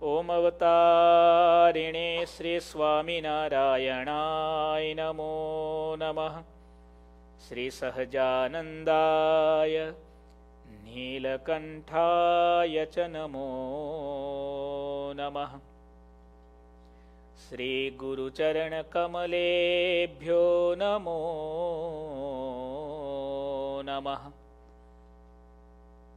ઓમ અવતારિણે શ્રી સ્વામિનારાયણાય નમો નમઃ શ્રી સહજાનંદાય નીલકંઠાય ચ નમો નમઃ શ્રી ગુરુચરણ કમલેભ્યો નમો નમઃ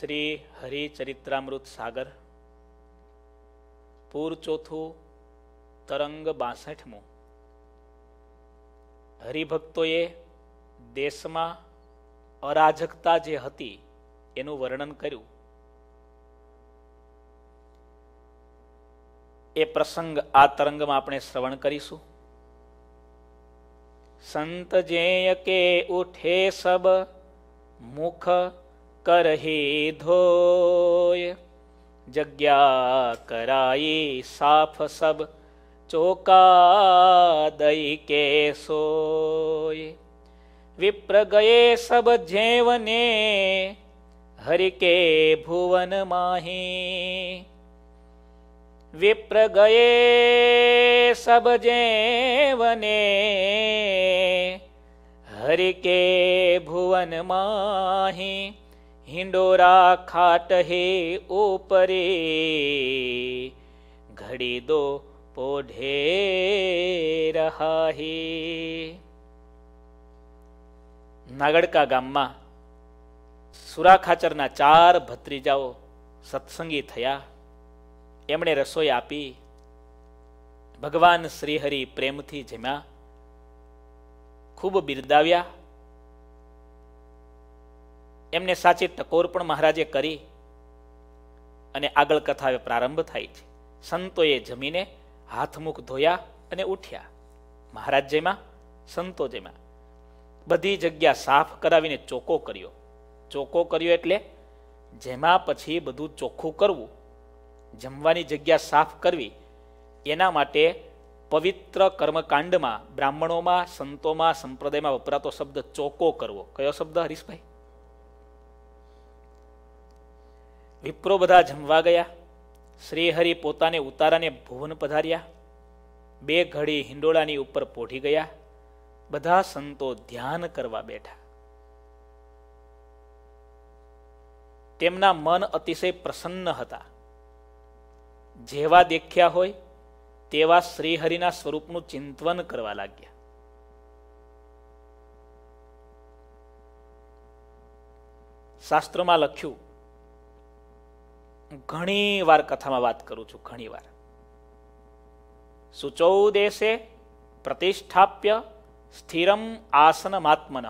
શ્રી હરિચરિત્રામૃત સાગર પૂર ચોથું તરંગ બાસઠમું હરિભક્તોએ દેશમાં અરાજકતા જે હતી એનું વર્ણન કર્યું એ પ્રસંગ આ તરંગમાં આપણે શ્રવણ કરીશું સંત જેય કે ઉઠે સબ મુખ करहे धोय जग्या कराई साफ सब चोका दई के सोय विप्र गए सब जेवने हरि के भुवन माही विप्र गए सब जेवने हरि के भुवन माही હિંડોરા ખાટ હે ઉપરે ઘડી દો પોઢે રહા હે નાગડકા ગામમાં સુરાખાચરના ચાર ભત્રીજાઓ સત્સંગી થયા એમણે રસોઈ આપી ભગવાન શ્રીહરિ પ્રેમથી જમ્યા ખૂબ બિરદાવ્યા એમને સાચી ટકોર પણ મહારાજે કરી અને આગળ કથા પ્રારંભ થાય છે સંતોએ જમીને હાથમુખ ધોયા અને ઉઠ્યા મહારાજ જેમાં સંતો જેમાં બધી જગ્યા સાફ કરાવીને ચોકો કર્યો ચોકો કર્યો એટલે જેમાં પછી બધું ચોખ્ખું કરવું જમવાની જગ્યા સાફ કરવી એના માટે પવિત્ર કર્મકાંડમાં બ્રાહ્મણોમાં સંતોમાં સંપ્રદાયમાં વપરાતો શબ્દ ચોકો કરવો કયો શબ્દ હરીશભાઈ વિપ્રો બધા જમવા ગયા શ્રીહરિ પોતાને ઉતારાને ભુવન પધાર્યા બે ઘડી હિંડોળાની ઉપર પોઢી ગયા બધા સંતો ધ્યાન કરવા બેઠા તેમના મન અતિશય પ્રસન્ન હતા જેવા દેખ્યા હોય તેવા શ્રીહરિના સ્વરૂપનું ચિંતવન કરવા લાગ્યા શાસ્ત્રમાં લખ્યું ઘણી વાર કથામાં વાત કરું છું ઘણી વાર સુચૌદેશે પ્રતિષ્ઠાપ્ય સ્થિરમ આસનમાત્મન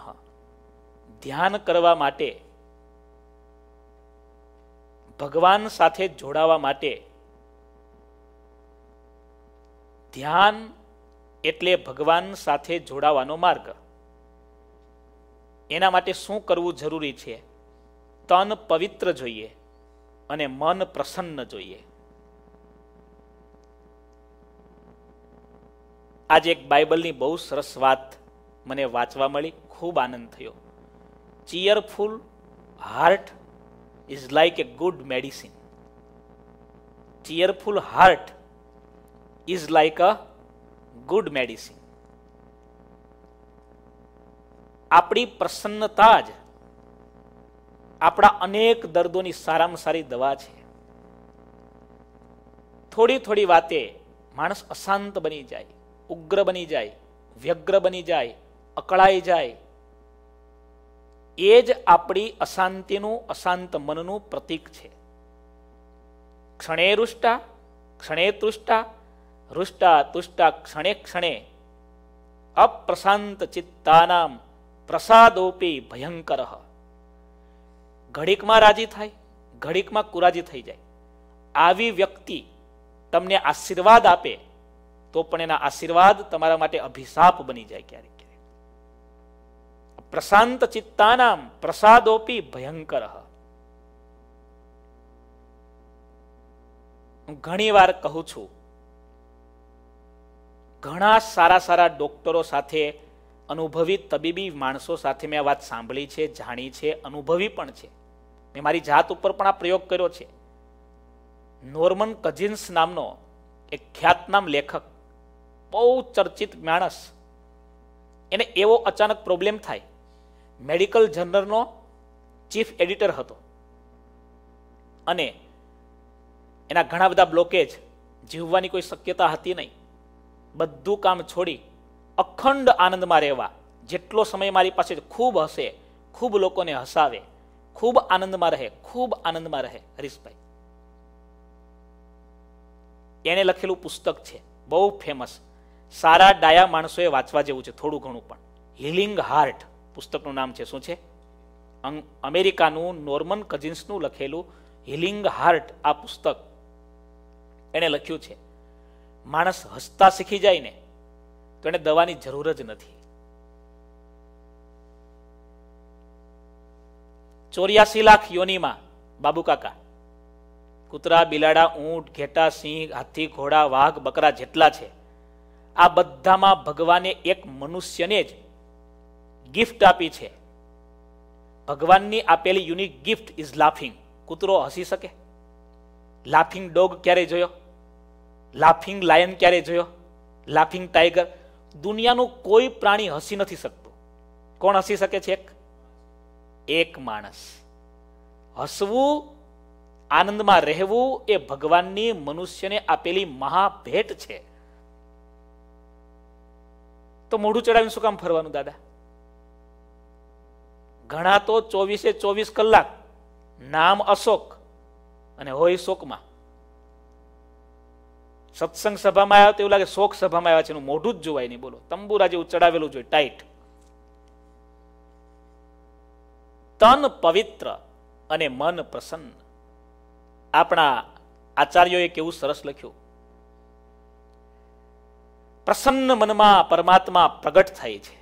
ધ્યાન કરવા માટે ભગવાન સાથે જોડાવા માટે ધ્યાન એટલે ભગવાન સાથે જોડાવાનો માર્ગ એના માટે શું કરવું જરૂરી છે તન પવિત્ર જોઈએ અને મન પ્રસન્ન જોઈએ આજે એક બાઇબલની બહુ સરસ વાત મને વાંચવા મળી ખૂબ આનંદ થયો cheerful heart is like a good medicine cheerful heart is like a good medicine આપણી પ્રસન્નતા જ આપણા અનેક દર્દોની સારામાં સારી દવા છે થોડી થોડી વાતે માણસ અશાંત બની જાય ઉગ્ર બની જાય વ્યગ્ર બની જાય અકળાઈ જાય એ જ આપણી અશાંતિનું અશાંત મનનું પ્રતીક છે ક્ષણે રુષ્ટા ક્ષણે તૃષ્ટા રુષ્ટા તુષ્ટા ક્ષણે ક્ષણે અપ્રશાંત ચિત્તાનામ પ્રસાદોપી ભયંકર ઘડીકમાં રાજી થાય ઘડીકમાં કુરાજી થઈ જાય આવી વ્યક્તિ તમને આશીર્વાદ આપે તો પણ એના આશીર્વાદ તમારા માટે અભિશાપ બની જાય ક્યારેક ક્યારેક પ્રશાંત ચિત્તાનામ પ્રસાદોપી ભયંકર હું ઘણી વાર કહું છું ઘણા સારા સારા ડોક્ટરો સાથે અનુભવી તબીબી માણસો સાથે મેં વાત સાંભળી છે જાણી છે અનુભવી પણ છે મેં મારી જાત ઉપર પણ આ પ્રયોગ કર્યો છે નોર્મન કઝિન્સ નામનો એક ખ્યાતનામ લેખક બહુ ચર્ચિત માણસ એને એવો અચાનક પ્રોબ્લેમ થાય મેડિકલ જર્નલનો ચીફ એડિટર હતો અને એના ઘણા બધા બ્લોકેજ જીવવાની કોઈ શક્યતા હતી નહીં બધું કામ છોડી અખંડ આનંદમાં રહેવા જેટલો સમય મારી પાસે ખૂબ હશે ખૂબ લોકોને હસાવે ખૂબ આનંદમાં રહે ખૂબ આનંદમાં રહે હરીશભાઈ એને લખેલું પુસ્તક છે બહુ ફેમસ સારા ડાયા માણસોએ વાંચવા જેવું છે થોડું ઘણું પણ હિલિંગ હાર્ટ પુસ્તકનું નામ છે શું છે અમેરિકાનું નોર્મન કઝિન્સનું લખેલું હિલિંગ હાર્ટ આ પુસ્તક એણે લખ્યું છે માણસ હસતા શીખી જાય ને તો એને દવાની જરૂર જ નથી ચોર્યાસી લાખ યોનીમાં બાબુ કાકા કૂતરા બિલાડા ઊંટ ઘેટા સિંહ હાથી ઘોડા વાઘ બકરા જેટલા છે આ બધામાં ભગવાને એક મનુષ્યને જ ગિફ્ટ આપી છે ભગવાનની આપેલી યુનિક ગિફ્ટ ઇઝ લાફિંગ કૂતરો હસી શકે લાફિંગ ડોગ ક્યારે જોયો લાફિંગ લાયન ક્યારે જોયો લાફિંગ ટાઈગર દુનિયાનું કોઈ પ્રાણી હસી નથી શકતું કોણ હસી શકે છે એક એક માણસ હસવું આનંદમાં રહેવું એ ભગવાનની મનુષ્યને આપેલી મહાભેટ છે તો મોઢું ચડાવીને શું કામ ફરવાનું દાદા ઘણા તો ચોવીસે ચોવીસ કલાક નામ અશોક અને હોય શોકમાં સત્સંગ સભામાં આવ્યો તો એવું લાગે શોક સભામાં આવ્યા છે એનું મોઢું જ જોવાય નહીં બોલો તંબુરા જેવું ચડાવેલું જોઈએ ટાઈટ તન પવિત્ર અને મન પ્રસન્ન આપણા આચાર્યોએ કેવું સરસ લખ્યું પ્રસન્ન મનમાં પરમાત્મા પ્રગટ થાય છે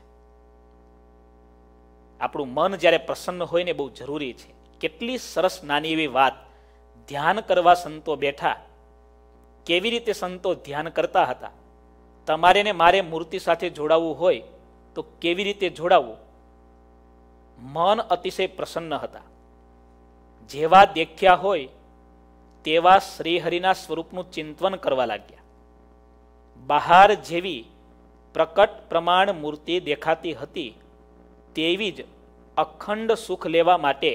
આપણું મન જ્યારે પ્રસન્ન હોય ને બહુ જરૂરી છે કેટલી સરસ નાની એવી વાત ધ્યાન કરવા સંતો બેઠા કેવી રીતે સંતો ધ્યાન કરતા હતા તમારે ને મારે મૂર્તિ સાથે જોડાવવું હોય તો કેવી રીતે જોડાવવું મન અતિશય પ્રસન્ન હતા જેવા દેખ્યા હોય તેવા શ્રીહરિના સ્વરૂપનું ચિંતન કરવા લાગ્યા બહાર જેવી પ્રકટ પ્રમાણ મૂર્તિ દેખાતી હતી તેવી જ અખંડ સુખ લેવા માટે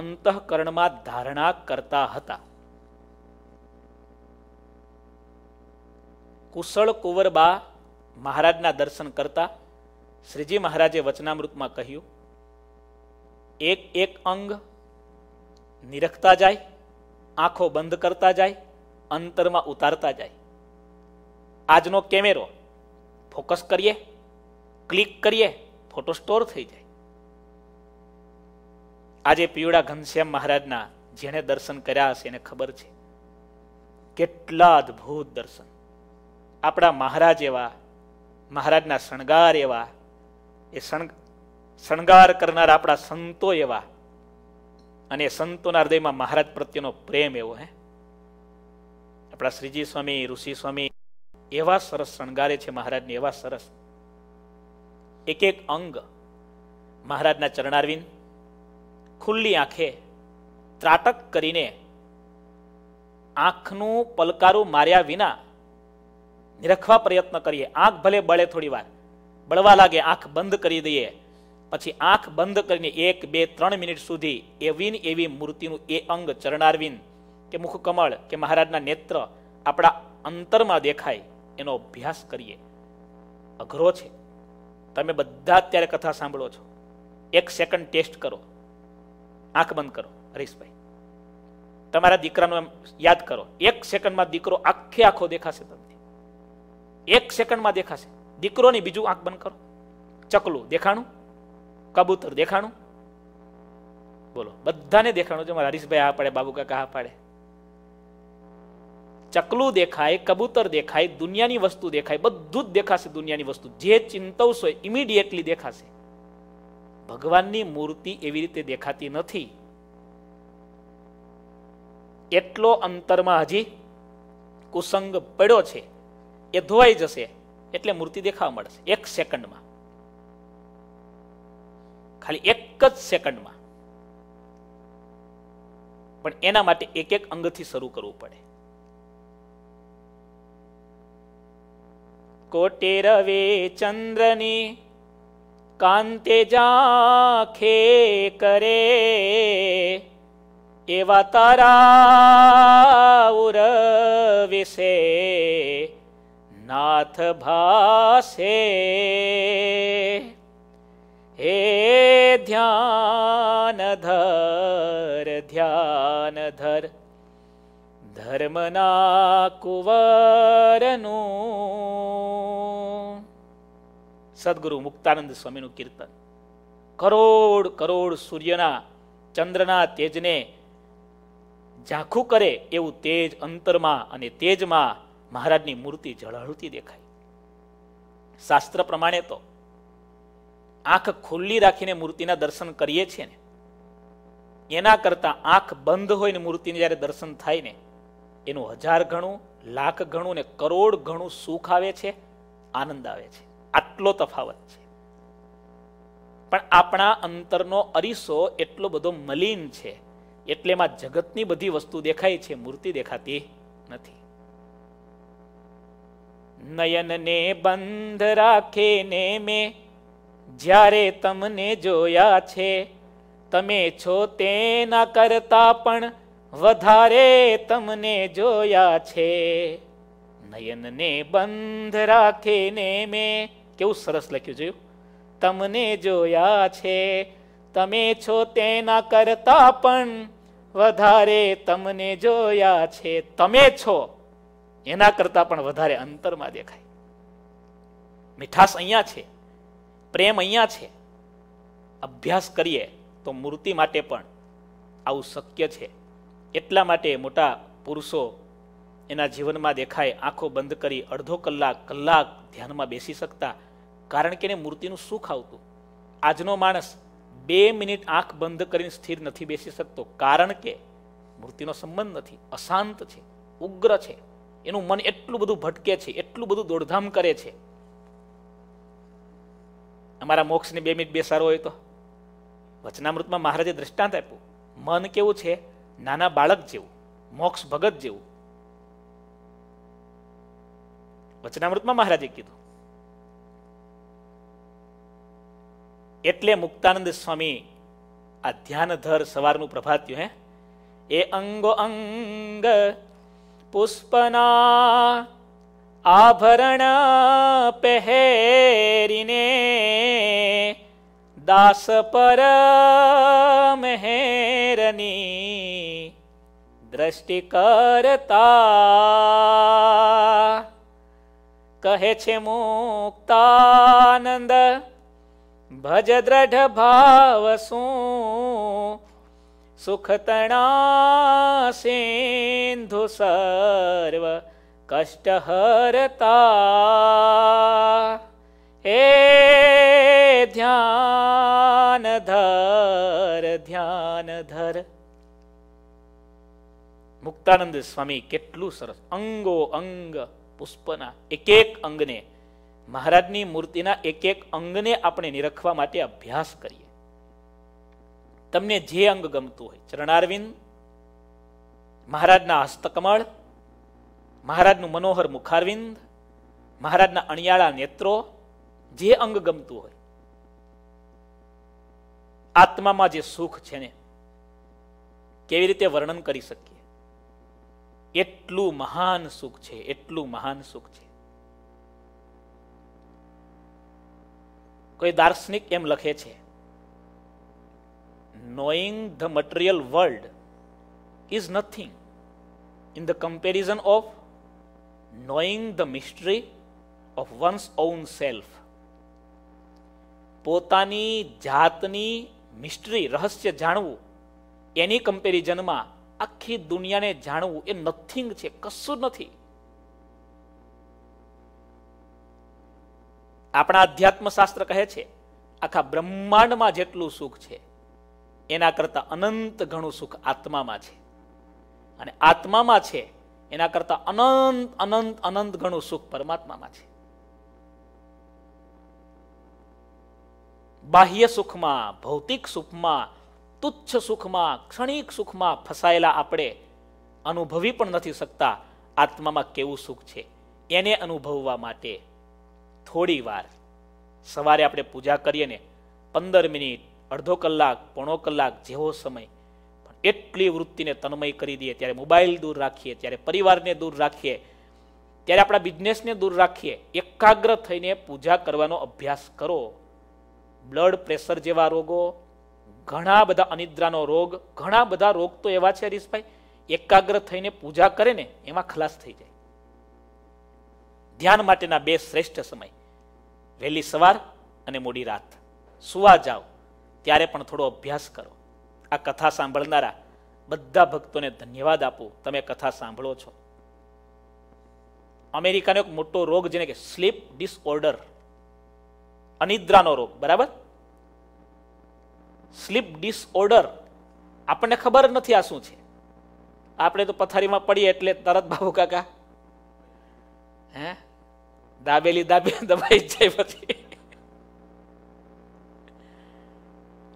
અંતઃકરણમાં ધારણા કરતા હતા કુશળ કુંવરબા મહારાજના દર્શન કરતા શ્રીજી મહારાજે વચનામૃતમાં કહ્યું એક એક અંગ નિરખતા જાય આંખો બંધ કરતા જાય અંતરમાં ઉતારતા જાય આજનો કેમેરો ફોકસ કરીએ ક્લિક કરીએ ફોટો સ્ટોર થઈ જાય આજે પીવડા ઘનશ્યામ મહારાજના જેણે દર્શન કર્યા હશે એને ખબર છે કેટલા અદ્ભુત દર્શન આપણા મહારાજ એવા મહારાજના શણગાર એવા એ શણ શણગાર કરનાર આપણા સંતો એવા અને સંતોના હૃદયમાં મહારાજ પ્રત્યેનો પ્રેમ એવો હે આપણા શ્રીજી સ્વામી ઋષિ સ્વામી એવા સરસ શણગારે છે મહારાજને એવા સરસ એક એક અંગ મહારાજના ચરણારવિંદ ખુલ્લી આંખે ત્રાટક કરીને આંખનું પલકારું માર્યા વિના નિરખવા પ્રયત્ન કરીએ આંખ ભલે બળે થોડી વાર બળવા લાગે આંખ બંધ કરી દઈએ પછી આંખ બંધ કરીને એક બે ત્રણ મિનિટ સુધી એવીને એવી મૂર્તિનું એ અંગ ચરણારવિંદ કે મુખ કમળ કે મહારાજના નેત્ર આપણા અંતરમાં દેખાય એનો અભ્યાસ કરીએ અઘરો છે તમે બધા અત્યારે કથા સાંભળો છો એક સેકન્ડ ટેસ્ટ કરો આંખ બંધ કરો હરીશભાઈ તમારા દીકરાનું એમ યાદ કરો એક સેકન્ડમાં દીકરો આખે આખો દેખાશે તમને એક સેકન્ડમાં દેખાશે દીકરોની બીજું આંખ બંધ કરો ચકલું દેખાણું કબૂતર દેખાણું બોલો બધાને દેખાણું છે મારા હરીશભાઈ આ પડે બાબુ કાકા આ પાડે ચકલું દેખાય કબૂતર દેખાય દુનિયાની વસ્તુ દેખાય બધું જ દેખાશે દુનિયાની વસ્તુ જે ચિંતવશો ઇમિડિયેટલી દેખાશે ભગવાનની મૂર્તિ એવી રીતે દેખાતી નથી એટલો અંતરમાં હજી કુસંગ પડ્યો છે એ ધોવાઈ જશે એટલે મૂર્તિ દેખાવા મળશે એક સેકન્ડમાં ખાલી એક જ સેકન્ડમાં પણ એના માટે એક એક અંગથી શરૂ કરવું પડે કોટે રવે ચંદ્રની કાંતે જાખે કરે એવા તારા ઉરવિશે નાથ ભાષે હે ધ્યાન ધર ધ્યાન ધર ધર્મના કુવરનું સદગુરુ મુક્તાનંદ સ્વામીનું કીર્તન કરોડ કરોડ સૂર્યના ચંદ્રના તેજને ઝાંખું કરે એવું તેજ અંતરમાં અને તેજમાં મહારાજની મૂર્તિ ઝળહળતી દેખાય શાસ્ત્ર પ્રમાણે તો આંખ ખુલ્લી રાખીને મૂર્તિના દર્શન કરીએ છીએ ને એના કરતાં આંખ બંધ હોય ને મૂર્તિને જ્યારે દર્શન થાય ને એનું હજાર ગણું લાખ ગણું ને કરોડ ગણું સુખ આવે છે આનંદ આવે છે આટલો તફાવત છે પણ આપણા અંતરનો અરીસો એટલો બધો મલિન છે એટલે એમાં જગતની બધી વસ્તુ દેખાય છે મૂર્તિ દેખાતી નથી નયનને બંધ રાખે ને મેં જ્યારે તમને જોયા છે તમે છો તેના કરતા પણ વધારે તમને જોયા છે નયનને બંધ રાખીને મેં કેવું સરસ લખ્યું જોયું તમને જોયા છે તમે છો તેના કરતા પણ વધારે તમને જોયા છે તમે છો એના કરતા પણ વધારે અંતરમાં દેખાય મીઠાશ અહીંયા છે પ્રેમ અહીંયા છે અભ્યાસ કરીએ તો મૂર્તિ માટે પણ આવું શક્ય છે એટલા માટે મોટા પુરુષો એના જીવનમાં દેખાય આંખો બંધ કરી અડધો કલાક કલાક ધ્યાનમાં બેસી શકતા કારણ કે એને મૂર્તિનું સુખ આવતું આજનો માણસ બે મિનિટ આંખ બંધ કરીને સ્થિર નથી બેસી શકતો કારણ કે મૂર્તિનો સંબંધ નથી અશાંત છે ઉગ્ર છે એનું મન એટલું બધું ભટકે છે એટલું બધું દોડધામ કરે છે અમારા મોક્ષની બે મિનિટ બેસારો હોય તો વચનામૃતમાં મહારાજે દ્રષ્ટાંત આપ્યું મન કેવું છે નાના બાળક જેવું મોક્ષ ભગત જેવું વચનામૃતમાં મહારાજે કીધું એટલે મુક્તાનંદ સ્વામી આ ધ્યાનધર સવારનું પ્રભાત્યું હે એ અંગો અંગ પુષ્પના આભરણ પહેરીને દાસ પર મહેરની દ્રષ્ટિ કરતા કહે છે મુક્તાનંદ ભજ દ્રઢ ભાવ શું સુખ તણા સિંધુ સર્વ કષ્ટહરતા એ ધ્યાન ધર ધ્યાન ધર મુક્તાનંદ સ્વામી કેટલું સરસ અંગો અંગ પુષ્પના એક એક અંગને મહારાજની મૂર્તિના એક એક અંગને આપણે નિરખવા માટે અભ્યાસ કરીએ તમને જે અંગ ગમતું હોય ચરણારવિંદ મહારાજના હસ્તકમળ મહારાજનું મનોહર મુખારવિંદ મહારાજના અણિયાળા નેત્રો જે અંગ ગમતું હોય આત્મામાં જે સુખ છે ને કેવી રીતે વર્ણન કરી શકીએ એટલું મહાન સુખ છે એટલું મહાન સુખ છે કોઈ દાર્શનિક એમ લખે છે knowing the material world is nothing in the comparison of knowing the mystery of one's own self પોતાની જાતની મિસ્ટ્રી રહસ્ય જાણવું એની કમ્પેરિઝનમાં આખી દુનિયાને જાણવું એ નથિંગ છે કશું નથી આપણા અધ્યાત્મ શાસ્ત્ર કહે છે આખા બ્રહ્માંડમાં જેટલું સુખ છે એના કરતાં અનંત ઘણું સુખ આત્મામાં છે અને આત્મામાં છે એના કરતાં અનંત અનંત અનંત ગણું સુખ પરમાત્મામાં છે બાહ્ય સુખમાં ભૌતિક સુખમાં તુચ્છ સુખમાં ક્ષણિક સુખમાં ફસાયેલા આપણે અનુભવી પણ નથી શકતા આત્મામાં કેવું સુખ છે એને અનુભવવા માટે થોડી વાર સવારે આપણે પૂજા કરીએ ને પંદર મિનિટ અડધો કલાક પોણો કલાક જેવો સમય એટલી વૃત્તિને તન્મય કરી દઈએ ત્યારે મોબાઈલ દૂર રાખીએ ત્યારે પરિવારને દૂર રાખીએ ત્યારે આપણા બિઝનેસને દૂર રાખીએ એકાગ્ર થઈને પૂજા કરવાનો અભ્યાસ કરો બ્લડ પ્રેશર જેવા રોગો ઘણા બધા અનિદ્રાનો રોગ ઘણા બધા રોગ તો એવા છે હરીશભાઈ એકાગ્ર થઈને પૂજા કરે ને એમાં ખલાસ થઈ જાય ધ્યાન માટેના બે શ્રેષ્ઠ સમય વહેલી સવાર અને મોડી રાત સુવા જાઓ ત્યારે પણ થોડો અભ્યાસ કરો આ કથા સાંભળનારા બધા ભક્તોને ધન્યવાદ આપો તમે કથા સાંભળો છો અમેરિકાનો એક મોટો રોગ જેને કે સ્લીપ ડિસઓર્ડર અનિદ્રાનો રોગ બરાબર સ્લીપ ડિસઓર્ડર આપણને ખબર નથી આ શું છે આપણે તો પથારીમાં પડીએ એટલે તરત બાબુ કાકા હે દાબેલી દાબે દબાઈ જાય પછી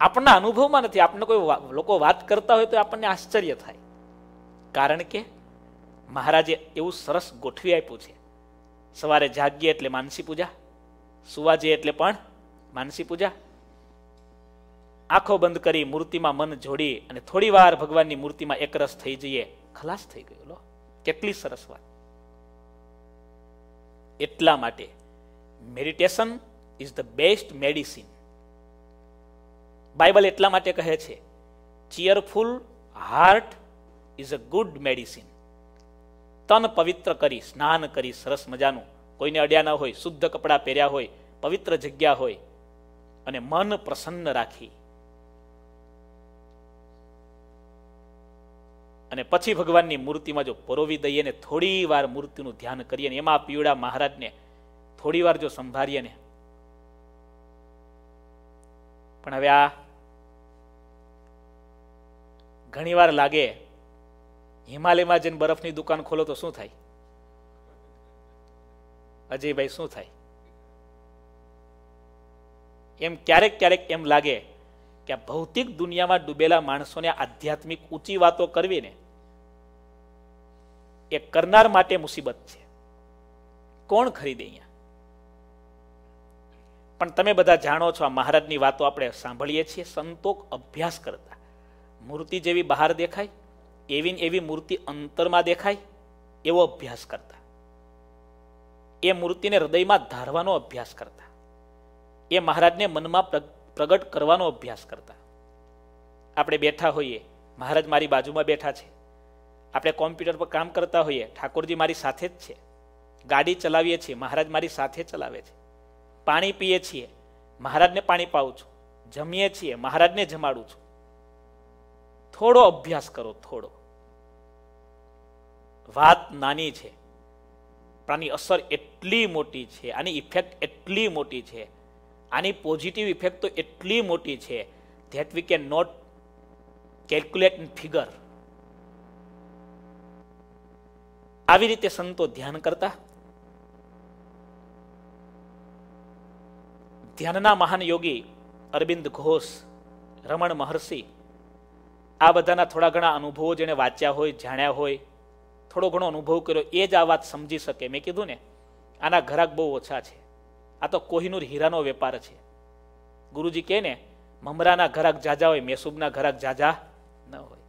આપણા અનુભવમાં નથી આપણને કોઈ લોકો વાત કરતા હોય તો આપણને આશ્ચર્ય થાય કારણ કે મહારાજે એવું સરસ ગોઠવી આપ્યું છે સવારે જાગીએ એટલે માનસી પૂજા સુવા જઈએ એટલે પણ માનસી પૂજા આંખો બંધ કરી મૂર્તિમાં મન જોડી અને થોડી વાર ભગવાનની મૂર્તિમાં એકરસ થઈ જઈએ ખલાસ થઈ ગયો લો કેટલી સરસ વાત એટલા માટે meditation is the best medicine Bible એટલા માટે કહે છે cheerful heart is a good medicine તન પવિત્ર કરી સ્નાન કરી સરસ મજાનું કોઈને અડ્યા ન હોય શુદ્ધ કપડાં પહેર્યા હોય પવિત્ર જગ્યા હોય અને મન પ્રસન્ન રાખી અને પછી ભગવાનની મૂર્તિમાં જો પરોવી દઈએ ને થોડી વાર મૂર્તિનું ધ્યાન કરીએ ને એમાં પીવડા મહારાજને થોડી વાર જો સંભાળીએ ને પણ હવે આ ઘણીવાર લાગે હિમાલયમાં જઈને બરફની દુકાન ખોલો તો શું થાય અજયભાઈ શું થાય એમ ક્યારેક ક્યારેક એમ લાગે કે ભૌતિક દુનિયામાં ડૂબેલા માણસોને આધ્યાત્મિક ઊંચી વાતો કરવીને એ કરનાર માટે મુસીબત છે કોણ ખરીદે અહીંયા પણ તમે બધા જાણો છો આ મહારાજની વાતો આપણે સાંભળીએ છીએ સંતોક અભ્યાસ કરતા મૂર્તિ જેવી બહાર દેખાય એવી ને એવી મૂર્તિ અંતરમાં દેખાય એવો અભ્યાસ કરતા એ મૂર્તિને હૃદયમાં ધારવાનો અભ્યાસ કરતા એ મહારાજને મનમાં પ્રગટ કરવાનો અભ્યાસ કરતા આપણે બેઠા હોઈએ મહારાજ મારી બાજુમાં બેઠા છે આપણે કોમ્પ્યુટર પર કામ કરતા હોઈએ ઠાકોરજી મારી સાથે જ છે ગાડી ચલાવીએ છીએ મહારાજ મારી સાથે ચલાવે છે પાણી પીએ છીએ મહારાજને પાણી પાઉં છું જમીએ છીએ મહારાજને જમાડું છું થોડો અભ્યાસ કરો થોડો વાત નાની છે પણ અસર એટલી મોટી છે આની ઇફેક્ટ એટલી મોટી છે આની પોઝિટિવ ઇફેક્ટ તો એટલી મોટી છે that we can not calculate in figure આવી રીતે સંતો ધ્યાન કરતા ધ્યાનના મહાન યોગી અરવિંદ ઘોષ રમણ મહર્ષિ આ બધાના થોડા ઘણા અનુભવો જેણે વાંચ્યા હોય જાણ્યા હોય થોડો ઘણો અનુભવ કર્યો એ જ આ વાત સમજી શકે મેં કીધું ને આના ઘરાક બહુ ઓછા છે આ તો કોહિનૂર હીરાનો વેપાર છે ગુરુજી કહે ને મમરાના ઘરાક જાજા હોય મેસુબના ઘરાક જાજા ન હોય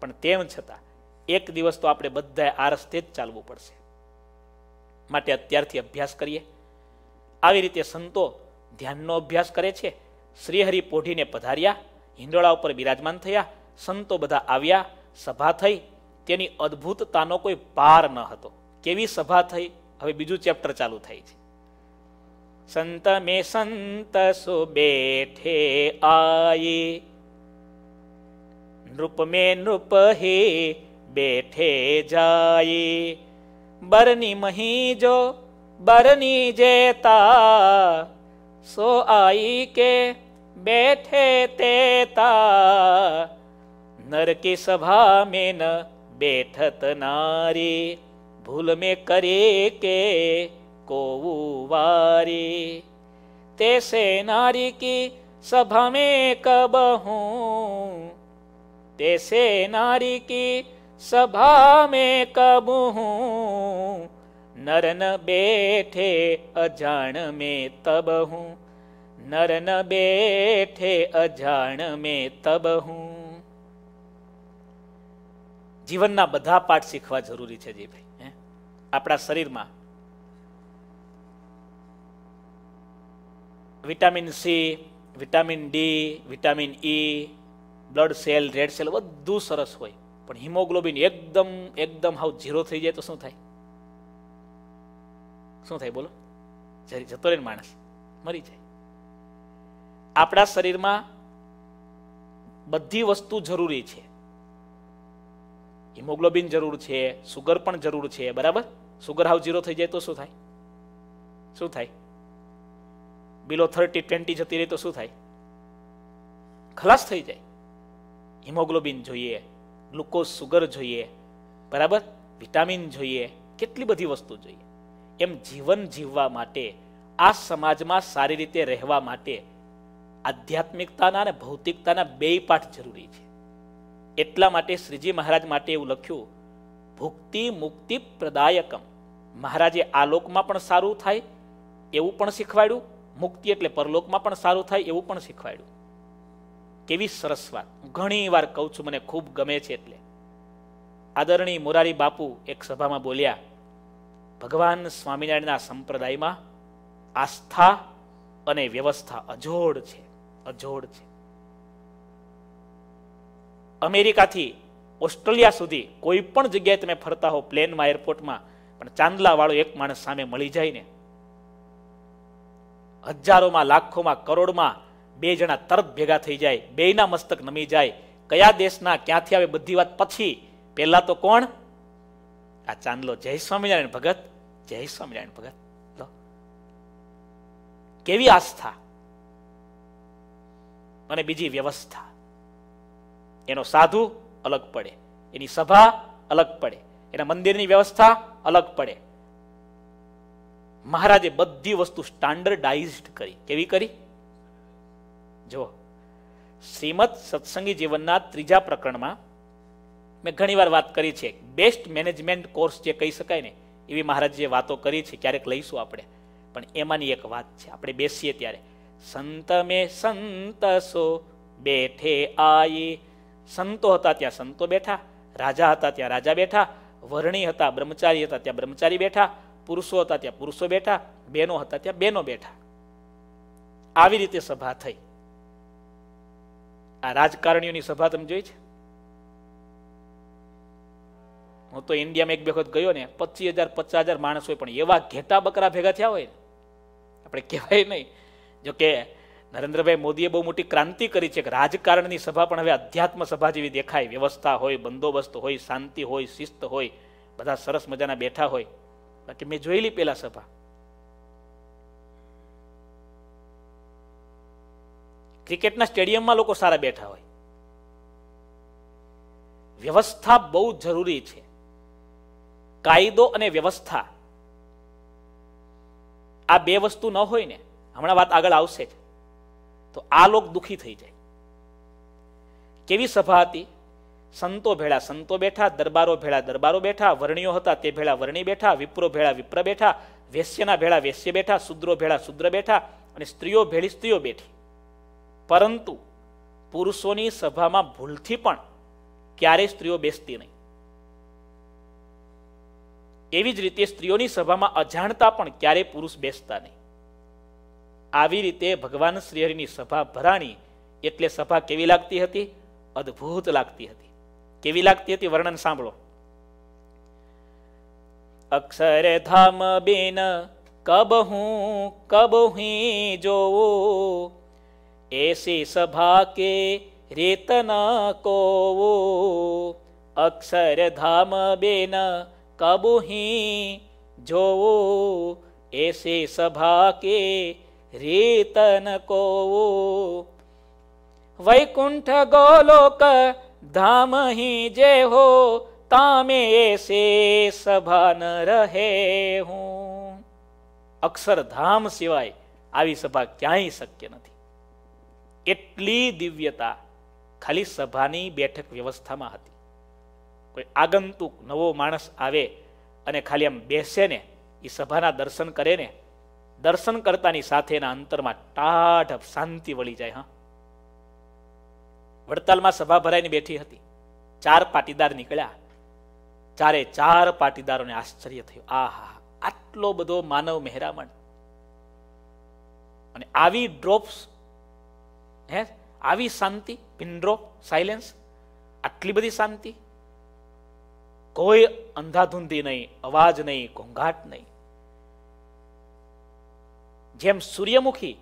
પણ તેમ છતાં એક દિવસ તો આપણે બધાએ આ રસ્તે જ ચાલવું પડશે માટે અત્યારથી અભ્યાસ કરીએ આવી રીતે સંતો ધ્યાનનો અભ્યાસ કરે છે શ્રીહરિ પોઢીને પધાર્યા હિંડોળા ઉપર બિરાજમાન થયા સંતો બધા આવ્યા સભા થઈ તેની અદ્ભુતતાનો કોઈ પાર ન હતો કેવી સભા થઈ હવે બીજું ચેપ્ટર ચાલુ થાય છે સંત મે સંત સો બેઠે આયે નૃપ મે નૃપ હે બેઠે જાય બરની મહી જો બરની જેતા સો આઈ કે बैठे तेता नर की सभा में न बैठत नारी भूल में करे के कोवारी तैसे नारी की सभा में कब हूँ तैसे नारी की सभा में कब हूँ नरन बैठे अजान में तब हूँ નરન બેઠે અજાણ મેં તબ હું જીવનના બધા પાઠ શીખવા જરૂરી છે જે ભાઈ આપણા શરીરમાં vitamin C vitamin D vitamin E blood cell red cell બધું સરસ હોય પણ હિમોગ્લોબિન એકદમ એકદમ હાવ ઝીરો થઈ જાય તો શું થાય શું થાય બોલો જતો રહે માણસ મરી જાય આપણા શરીરમાં બધી વસ્તુ જરૂરી છે હિમોગ્લોબિન જરૂર છે સુગર પણ જરૂર છે બરાબર સુગર હાવ ઝીરો થઈ જાય તો શું થાય શું થાય બિલો થર્ટી ટ્વેન્ટી જતી રહી તો શું થાય ખલાસ થઈ જાય હિમોગ્લોબિન જોઈએ ગ્લુકોઝ સુગર જોઈએ બરાબર વિટામિન જોઈએ કેટલી બધી વસ્તુ જોઈએ એમ જીવન જીવવા માટે આ સમાજમાં સારી રીતે રહેવા માટે આધ્યાત્મિકતાના અને ભૌતિકતાના બે પાઠ જરૂરી છે એટલા માટે શ્રીજી મહારાજ માટે એવું લખ્યું ભુક્તિ મુક્તિ પ્રદાયકમ મહારાજે આલોકમાં પણ સારું થાય એવું પણ શીખવાડ્યું મુક્તિ એટલે પરલોકમાં પણ સારું થાય એવું પણ શીખવાડ્યું કેવી સરસ વાત ઘણી વાર કહું છું મને ખૂબ ગમે છે એટલે આદરણીય મોરારી બાપુ એક સભામાં બોલ્યા ભગવાન સ્વામિનારાયણના સંપ્રદાયમાં આસ્થા અને વ્યવસ્થા અજોડ છે અજોડ છે અમેરિકાથી ઓસ્ટ્રેલિયા સુધી કોઈ પણ જગ્યાએ તમે ફરતા હો પ્લેનમાં એરપોર્ટમાં પણ ચાંદલા વાળો એક માણસ સામે મળી જાય ને હજારોમાં લાખોમાં કરોડમાં બે જણા તરત ભેગા થઈ જાય બેયના મસ્તક નમી જાય કયા દેશના ક્યાંથી આવે બધી વાત પછી પહેલા તો કોણ આ ચાંદલો જય સ્વામિનારાયણ ભગત જય સ્વામિનારાયણ ભગત કેવી આસ્થા અને બીજી વ્યવસ્થા એનો સાધુ અલગ પડે એની સભા અલગ પડે એના મંદિરની વ્યવસ્થા અલગ પડે મહારાજે બધી વસ્તુ સ્ટાન્ડર્ડાઇઝડ કરી કેવી કરી જો શ્રીમદ સત્સંગી જીવનના ત્રીજા પ્રકરણમાં મેં ઘણીવાર વાત કરી છે બેસ્ટ મેનેજમેન્ટ કોર્સ જે કહી શકાય ને એવી મહારાજ જે વાતો કરી છે ક્યારેક લઈશું આપણે પણ એમાંની એક વાત છે આપણે બેસીએ ત્યારે સંત મેં સંતસો બેઠે આઈ સંતો હતા ત્યાં સંતો બેઠા રાજા હતા ત્યાં રાજા બેઠા વર્ણી હતા બ્રહ્મચારી હતા ત્યાં બ્રહ્મચારી બેઠા પુરુષો હતા ત્યાં પુરુષો બેઠા બેનો હતા ત્યાં બેનો બેઠા આવી રીતે સભા થઈ આ રાજકારણીઓની સભા તમે જોઈ છે હું તો ઇન્ડિયામાં એક બે વખત ગયો ને પચીસ હજાર પચાસ હજાર માણસ હોય પણ એવા ઘેટા બકરા ભેગા થયા હોય આપણે કહેવાય નહીં જોકે નરેન્દ્રભાઈ મોદીએ બહુ મોટી ક્રાંતિ કરી છે કે રાજકારણની સભા પણ હવે અધ્યાત્મ સભા જેવી દેખાય વ્યવસ્થા હોય બંદોબસ્ત હોય શાંતિ હોય શિસ્ત હોય બધા સરસ મજાના બેઠા હોય બાકી મેં જોયેલી પેલા સભા ક્રિકેટના સ્ટેડિયમમાં લોકો સારા બેઠા હોય વ્યવસ્થા બહુ જરૂરી છે કાયદો અને વ્યવસ્થા આ બે વસ્તુ ન હોય ને હમણાં વાત આગળ આવશે જ તો આ લોક દુઃખી થઈ જાય કેવી સભા હતી સંતો ભેળા સંતો બેઠા દરબારો ભેળા દરબારો બેઠા વર્ણિયો હતા તે ભેળા વર્ણી બેઠા વિપ્રો ભેળા વિપ્ર બેઠા વેશ્યના ભેળા વેશ્ય બેઠા શુદ્રો ભેળા શુદ્ર બેઠા અને સ્ત્રીઓ ભેળી સ્ત્રીઓ બેઠી પરંતુ પુરુષોની સભામાં ભૂલથી પણ ક્યારેય સ્ત્રીઓ બેસતી નહીં એવી જ રીતે સ્ત્રીઓની સભામાં અજાણતા પણ ક્યારેય પુરુષ બેસતા નહીં આવી રીતે ભગવાન શ્રીહરિની સભા ભરાણી એટલે સભા કેવી લાગતી હતી અદ્ભુત લાગતી હતી કેવી લાગતી હતી વર્ણન સાંભળો અક્ષરે ધામ બેન કબ હું કબ હું જોવો એસી સભા કે રેતના કોવો અક્ષર ધામ બેન કબ જોવો એસી સભા કે રીતન કોવું વૈકુંઠ ગોલોક ધામ હી જે હો તામે એસે સભા રહે હું અક્ષરધામ સિવાય આવી સભા ક્યાંય શક્ય નથી એટલી દિવ્યતા ખાલી સભાની બેઠક વ્યવસ્થામાં હતી કોઈ આગંતુક નવો માણસ આવે અને ખાલી આમ બેસે ને એ સભાના દર્શન કરે ને દર્શન કરતાની સાથેના અંતરમાં ટાઢ શાંતિ વળી જાય હા વડતાલમાં સભા ભરાઈને બેઠી હતી ચાર પાટીદાર નીકળ્યા ચારે ચાર પાટીદારોને આશ્ચર્ય થયું આહા આટલો બધો માનવ મહેરામણ અને આવી ડ્રોપ્સ હે આવી શાંતિ પિનડ્રોપ સાયલેન્સ આટલી બધી શાંતિ કોઈ અંધાધૂંધી નહીં અવાજ નહીં ઘોંઘાટ નહીં જેમ સૂર્યમુખી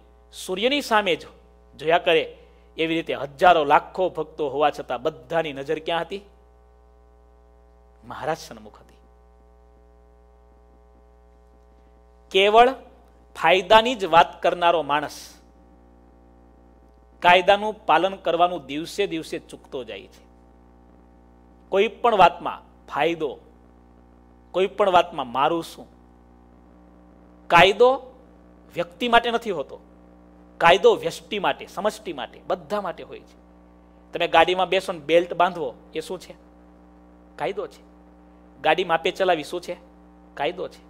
સૂર્યની સામે જ જોયા કરે એવી રીતે હજારો લાખો ભક્તો હોવા છતાં બધાની નજર ક્યાં હતી મહારાજ સન્મુખ હતી કેવળ ફાયદાની જ વાત કરનારો માણસ કાયદાનું પાલન કરવાનું દિવસે દિવસે ચૂકતો જાય છે કોઈ પણ વાતમાં ફાયદો કોઈ પણ વાતમાં મારું શું કાયદો વ્યક્તિ માટે નથી હોતો કાયદો વ્યષ્ટિ માટે સમષ્ટિ માટે બધા માટે હોય છે તમે ગાડીમાં બેસો ને બેલ્ટ બાંધવો એ શું છે કાયદો છે ગાડી માપે ચલાવી શું છે કાયદો છે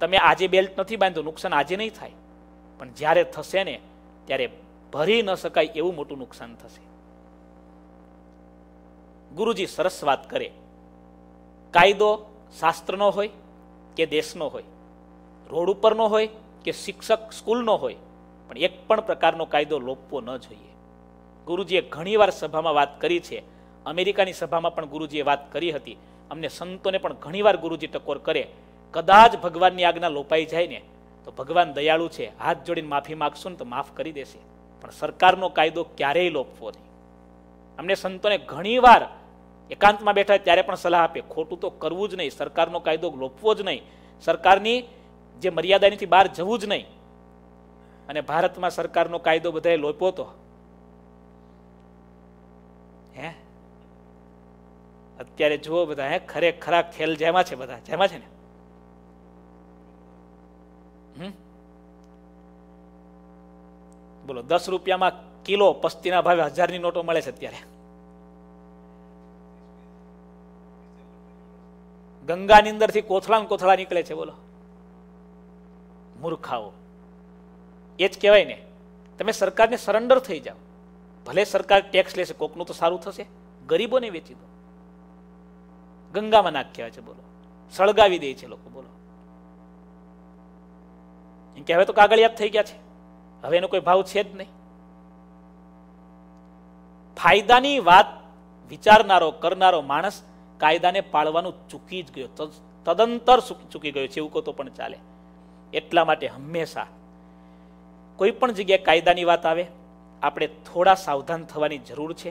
તમે આજે બેલ્ટ નથી બાંધ્યું નુકસાન આજે નહીં થાય પણ જ્યારે થશે ને ત્યારે ભરી ન શકાય એવું મોટું નુકસાન થશે ગુરુજી સરસ વાત કરે કાયદો શાસ્ત્રનો હોય કે દેશનો હોય રોડ ઉપરનો હોય કે શિક્ષક સ્કૂલનો હોય પણ એક પણ પ્રકારનો કાયદો લોપવો ન જોઈએ ગુરુજીએ ઘણીવાર સભામાં વાત કરી છે અમેરિકાની સભામાં પણ ગુરુજીએ વાત કરી હતી અમને સંતોને પણ ઘણીવાર ગુરુજી ટકોર કરે કદાચ ભગવાનની આજ્ઞા લોપાઈ જાય ને તો ભગવાન દયાળુ છે હાથ જોડીને માફી માગશો ને તો માફ કરી દેશે પણ સરકારનો કાયદો ક્યારેય લોપવો નહીં અમને સંતોને ઘણીવાર એકાંતમાં બેઠા ત્યારે પણ સલાહ આપે ખોટું તો કરવું જ નહીં સરકારનો કાયદો લોપવો જ નહીં સરકારની જે મર્યાદાનીથી બહાર જવું જ નહીં અને ભારતમાં સરકારનો કાયદો બધાએ લોપો તો હે અત્યારે જુઓ બધા હે ખરેખરા ખેલ જેમાં છે બધા જેમાં છે ને હમ બોલો દસ રૂપિયામાં કિલો પસ્તીના ભાવે હજારની નોટો મળે છે અત્યારે ગંગાની અંદરથી કોથળા ને કોથળા નીકળે છે બોલો મૂર્ખાઓ એ જ કહેવાય ને તમે સરકારને સરેન્ડર થઈ જાઓ ભલે સરકાર ટેક્સ લેશે કોકનું તો સારું થશે ગરીબોને વેચી દો ગંગામાં નાખ કહેવાય છે બોલો સળગાવી દે છે લોકો બોલો એમ કે હવે તો કાગળિયાત થઈ ગયા છે હવે એનો કોઈ ભાવ છે જ નહીં ફાયદાની વાત વિચારનારો કરનારો માણસ કાયદાને પાળવાનું ચૂકી જ ગયો તદંતર ચૂકી ગયો છે એવું કહો તો પણ ચાલે એટલા માટે હંમેશા કોઈ પણ જગ્યાએ કાયદાની વાત આવે આપણે થોડા સાવધાન થવાની જરૂર છે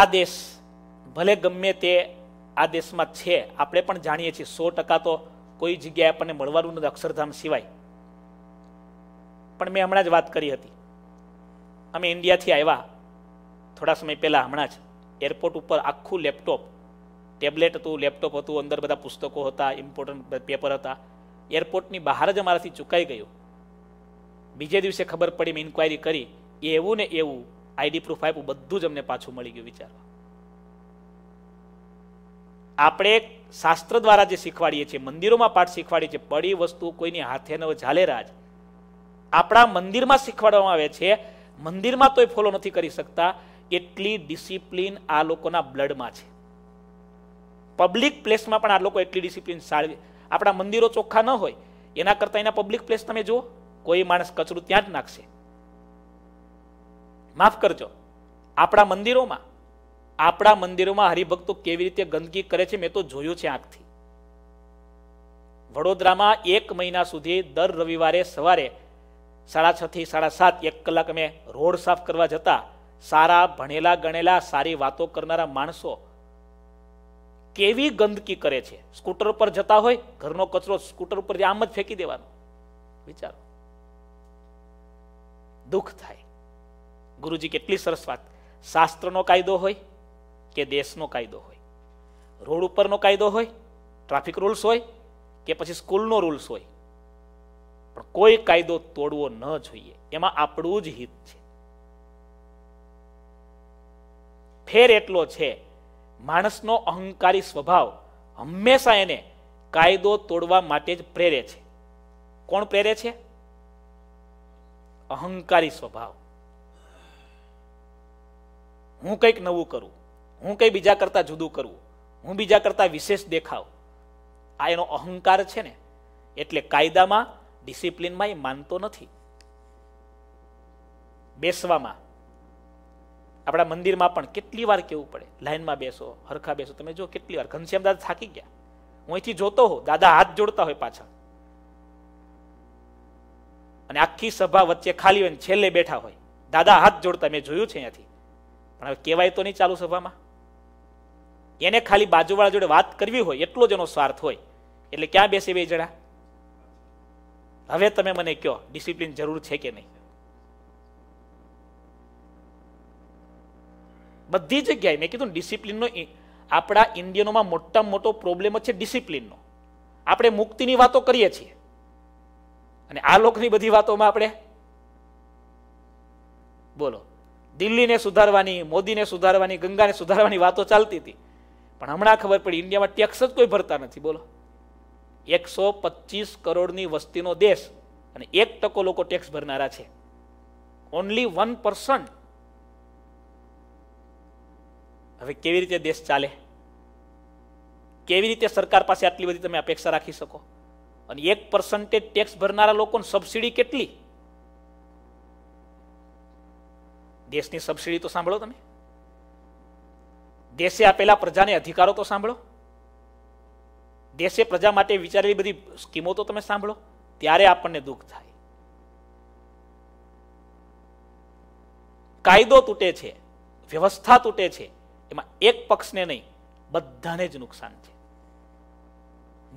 આ દેશ ભલે ગમે તે આ દેશમાં છે આપણે પણ જાણીએ છીએ સો ટકા તો કોઈ જગ્યાએ આપણને મળવાનું નથી અક્ષરધામ સિવાય પણ મેં હમણાં જ વાત કરી હતી અમે ઇન્ડિયાથી આવ્યા થોડા સમય પહેલાં હમણાં જ એરપોર્ટ ઉપર આખું લેપટોપ ટેબ્લેટ હતું લેપટોપ હતું અંદર બધા પુસ્તકો હતા ઇમ્પોર્ટન્ટ પેપર હતા એરપોર્ટની બહાર જ અમારાથી ચૂકાઈ ગયું બીજે દિવસે ખબર પડી મેં ઇન્કવાયરી કરી એ એવું ને એવું આઈડી પ્રૂફ આપ્યું બધું જ અમને પાછું મળી ગયું વિચારવા આપણે શાસ્ત્ર દ્વારા જે શીખવાડીએ છીએ મંદિરોમાં પાઠ શીખવાડીએ છીએ પડી વસ્તુ કોઈની હાથે ન ઝાલે રાજ આપણા મંદિરમાં શીખવાડવામાં આવે છે મંદિરમાં તોય ફોલો નથી કરી શકતા એટલી ડિસિપ્લિન આ લોકોના બ્લડમાં છે પબ્લિક પ્લેસમાં પણ આ લોકો એટલી ડિસિપ્લિન સાળવે આપણા મંદિરો ચોખ્ખા ન હોય એના કરતાં એના પબ્લિક પ્લેસ તમે જુઓ કોઈ માણસ કચરું ત્યાં જ નાખશે માફ કરજો આપણા મંદિરોમાં આપણા મંદિરોમાં હરિભક્તો કેવી રીતે ગંદકી કરે છે મેં તો જોયું છે આંખથી વડોદરામાં એક મહિના સુધી દર રવિવારે સવારે સાડા છ થી સાડા સાત એક કલાક અમે રોડ સાફ કરવા જતા સારા ભણેલા ગણેલા સારી વાતો કરનારા માણસો કેવી ગંદકી કરે છે સ્કૂટર પર જતા હોય ઘરનો કચરો સ્કૂટર ઉપર આમ જ ફેંકી દેવાનો વિચારો દુઃખ થાય ગુરુજી કેટલી સરસ વાત શાસ્ત્રનો કાયદો હોય કે દેશનો કાયદો હોય રોડ ઉપરનો કાયદો હોય ટ્રાફિક રૂલ્સ હોય કે પછી સ્કૂલનો રૂલ્સ હોય પણ કોઈ કાયદો તોડવો ન જોઈએ એમાં આપણું જ હિત છે ફેર એટલો છે માણસનો અહંકારી સ્વભાવ હંમેશા એને કાયદો તોડવા માટે જ પ્રેરે છે કોણ પ્રેરે છે અહંકારી સ્વભાવ હું કંઈક નવું કરું હું કંઈ બીજા કરતા જુદું કરવું હું બીજા કરતા વિશેષ દેખાવ આ એનો અહંકાર છે ને એટલે કાયદામાં ડિસિપ્લિનમાં એ માનતો નથી બેસવામાં આપણા મંદિરમાં પણ કેટલી વાર કહેવું પડે લાઈનમાં બેસો હરખા બેસો તમે જો કેટલી વાર ઘનશ્યામ દાદા થાકી ગયા હું અહીંથી જોતો હોઉં દાદા હાથ જોડતા હોય પાછળ અને આખી સભા વચ્ચે ખાલી હોય છેલ્લે બેઠા હોય દાદા હાથ જોડતા મેં જોયું છે અહીંયાથી પણ હવે કહેવાય તો નહીં ચાલુ સભામાં એને ખાલી બાજુવાળા જોડે વાત કરવી હોય એટલો જ એનો સ્વાર્થ હોય એટલે ક્યાં બેસે બે જણા હવે તમે મને કહો ડિસિપ્લિન જરૂર છે કે નહીં બધી જગ્યાએ મેં કીધું ડિસિપ્લિનનો આપણા ઇન્ડિયનોમાં મોટામાં મોટો પ્રોબ્લેમ છે ડિસિપ્લિનનો આપણે મુક્તિની વાતો કરીએ છીએ અને આ લોકની બધી વાતોમાં આપણે બોલો દિલ્હીને સુધારવાની મોદીને સુધારવાની ગંગાને સુધારવાની વાતો ચાલતી હતી પણ હમણાં ખબર પડી ઇન્ડિયામાં ટેક્સ જ કોઈ ભરતા નથી બોલો એકસો પચીસ કરોડની વસ્તીનો દેશ અને એક ટકો લોકો ટેક્સ ભરનારા છે ઓનલી વન પર્સન્ટ હવે કેવી રીતે દેશ ચાલે કેવી રીતે સરકાર પાસે આટલી બધી તમે અપેક્ષા રાખી શકો અને એક પર્સન્ટેજ ટેક્સ ભરનારા લોકોને સબસિડી કેટલી દેશની સબસિડી તો સાંભળો તમે દેશે આપેલા પ્રજાને અધિકારો તો સાંભળો દેશે પ્રજા માટે વિચારેલી બધી સ્કીમો તો તમે સાંભળો ત્યારે આપણને દુઃખ થાય કાયદો તૂટે છે વ્યવસ્થા તૂટે છે એમાં એક પક્ષને નહીં બધાને જ નુકસાન છે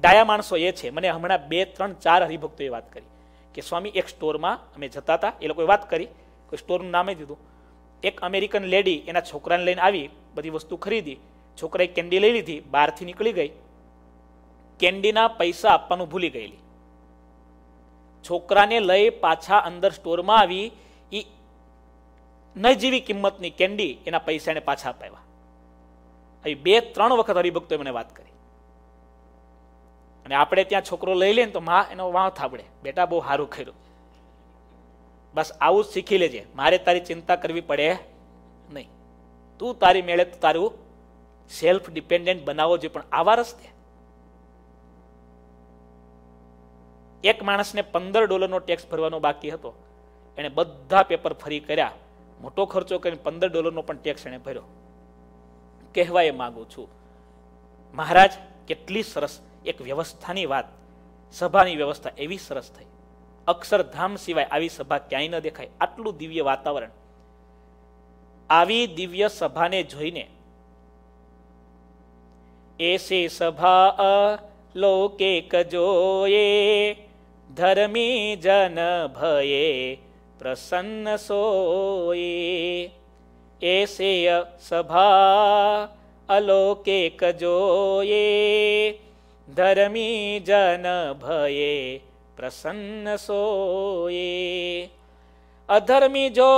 ડાયા માણસો એ છે મને હમણાં બે ત્રણ ચાર હરિભક્તોએ વાત કરી કે સ્વામી એક સ્ટોરમાં અમે જતા હતા એ લોકોએ વાત કરી કોઈ સ્ટોરનું નામે દીધું એક અમેરિકન લેડી એના છોકરાને લઈને આવી બધી વસ્તુ ખરીદી છોકરાએ કેન્ડી લઈ લીધી બહારથી નીકળી ગઈ કેન્ડીના પૈસા આપવાનું ભૂલી ગયેલી છોકરાને લઈ પાછા અંદર સ્ટોરમાં આવી એ ન જેવી કિંમતની કેન્ડી એના પૈસા એને પાછા અપાવ્યા આવી બે ત્રણ વખત હરિભક્તો મને વાત કરી અને આપણે ત્યાં છોકરો લઈ લે ને તો માં એનો વાં થાબડે બેટા બહુ સારું કર્યું બસ આવું જ શીખી લેજે મારે તારી ચિંતા કરવી પડે નહીં તું તારી મેળે તો તારું સેલ્ફ ડિપેન્ડન્ટ બનાવો જોઈએ પણ આવા રસ્તે એક માણસને પંદર ડોલરનો ટેક્સ ભરવાનો બાકી હતો એણે બધા પેપર ફરી કર્યા મોટો ખર્ચો કરીને પંદર ડોલરનો પણ ટેક્સ એણે ભર્યો કહેવા એ માગું છું મહારાજ કેટલી સરસ એક વ્યવસ્થાની વાત સભાની વ્યવસ્થા એવી સરસ થઈ અક્ષરધામ સિવાય આવી સભા ક્યાંય ન દેખાય આટલું દિવ્ય વાતાવરણ આવી દિવ્ય સભાને જોઈને એસે સભા લોકે કજોએ ધર્મી જન ભયે પ્રસન્ન સોયે ऐसे सभा अलौकिक जो ये धर्मी जन भये प्रसन्न सोए अधर्मी जो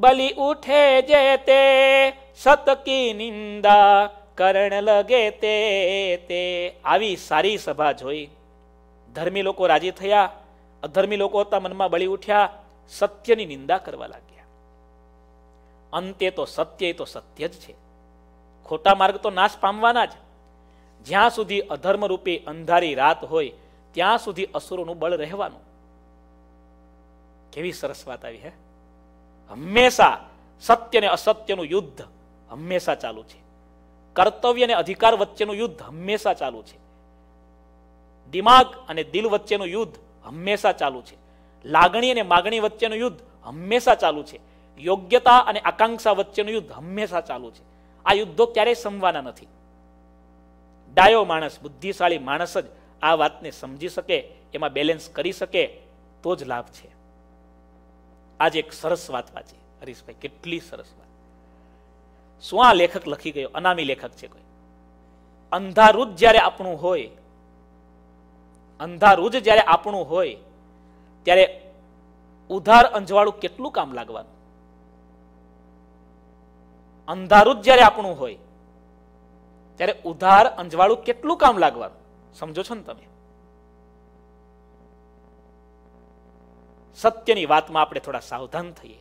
बलि उठे जेते सत की निंदा करण लगे ते ते आवी सारी सभा जोई धर्मी लोग राजी थे अधर्मी लोग मन में बड़ी उठ्या सत्य निंदा करवा लगे અંતે તો સત્ય તો સત્ય જ છે ખોટા માર્ગ તો નાશ પામવાના જ જ્યાં સુધી અધર્મ રૂપે અંધારી રાત હોય ત્યાં સુધી અસુરોનું બળ રહેવાનું કેવી સરસ વાત આવી હે હંમેશા સત્ય ને અસત્યનું યુદ્ધ હંમેશા ચાલુ છે કર્તવ્ય અને અધિકાર વચ્ચેનું યુદ્ધ હંમેશા ચાલુ છે દિમાગ અને દિલ વચ્ચેનું યુદ્ધ હંમેશા ચાલુ છે લાગણી અને માગણી વચ્ચેનું યુદ્ધ હંમેશા ચાલુ છે યોગ્યતા અને આકાંક્ષા વચ્ચેનું યુદ્ધ હંમેશા ચાલુ છે આ યુદ્ધો ક્યારેય સમવાના નથી ડાયો માણસ બુદ્ધિશાળી માણસ જ આ વાતને સમજી શકે એમાં બેલેન્સ કરી શકે તો જ લાભ છે આજે એક સરસ વાત વાંચી હરીશભાઈ કેટલી સરસ વાત શું આ લેખક લખી ગયો અનામી લેખક છે કોઈ અંધારું જ્યારે આપણું હોય અંધારું જ જ્યારે આપણું હોય ત્યારે ઉધાર અંજવાળું કેટલું કામ લાગવાનું અંધારું જ જ્યારે આપણું હોય ત્યારે ઉધાર અંજવાળું કેટલું કામ લાગવાનું સમજો છો ને તમે સત્યની વાતમાં આપણે થોડા સાવધાન થઈએ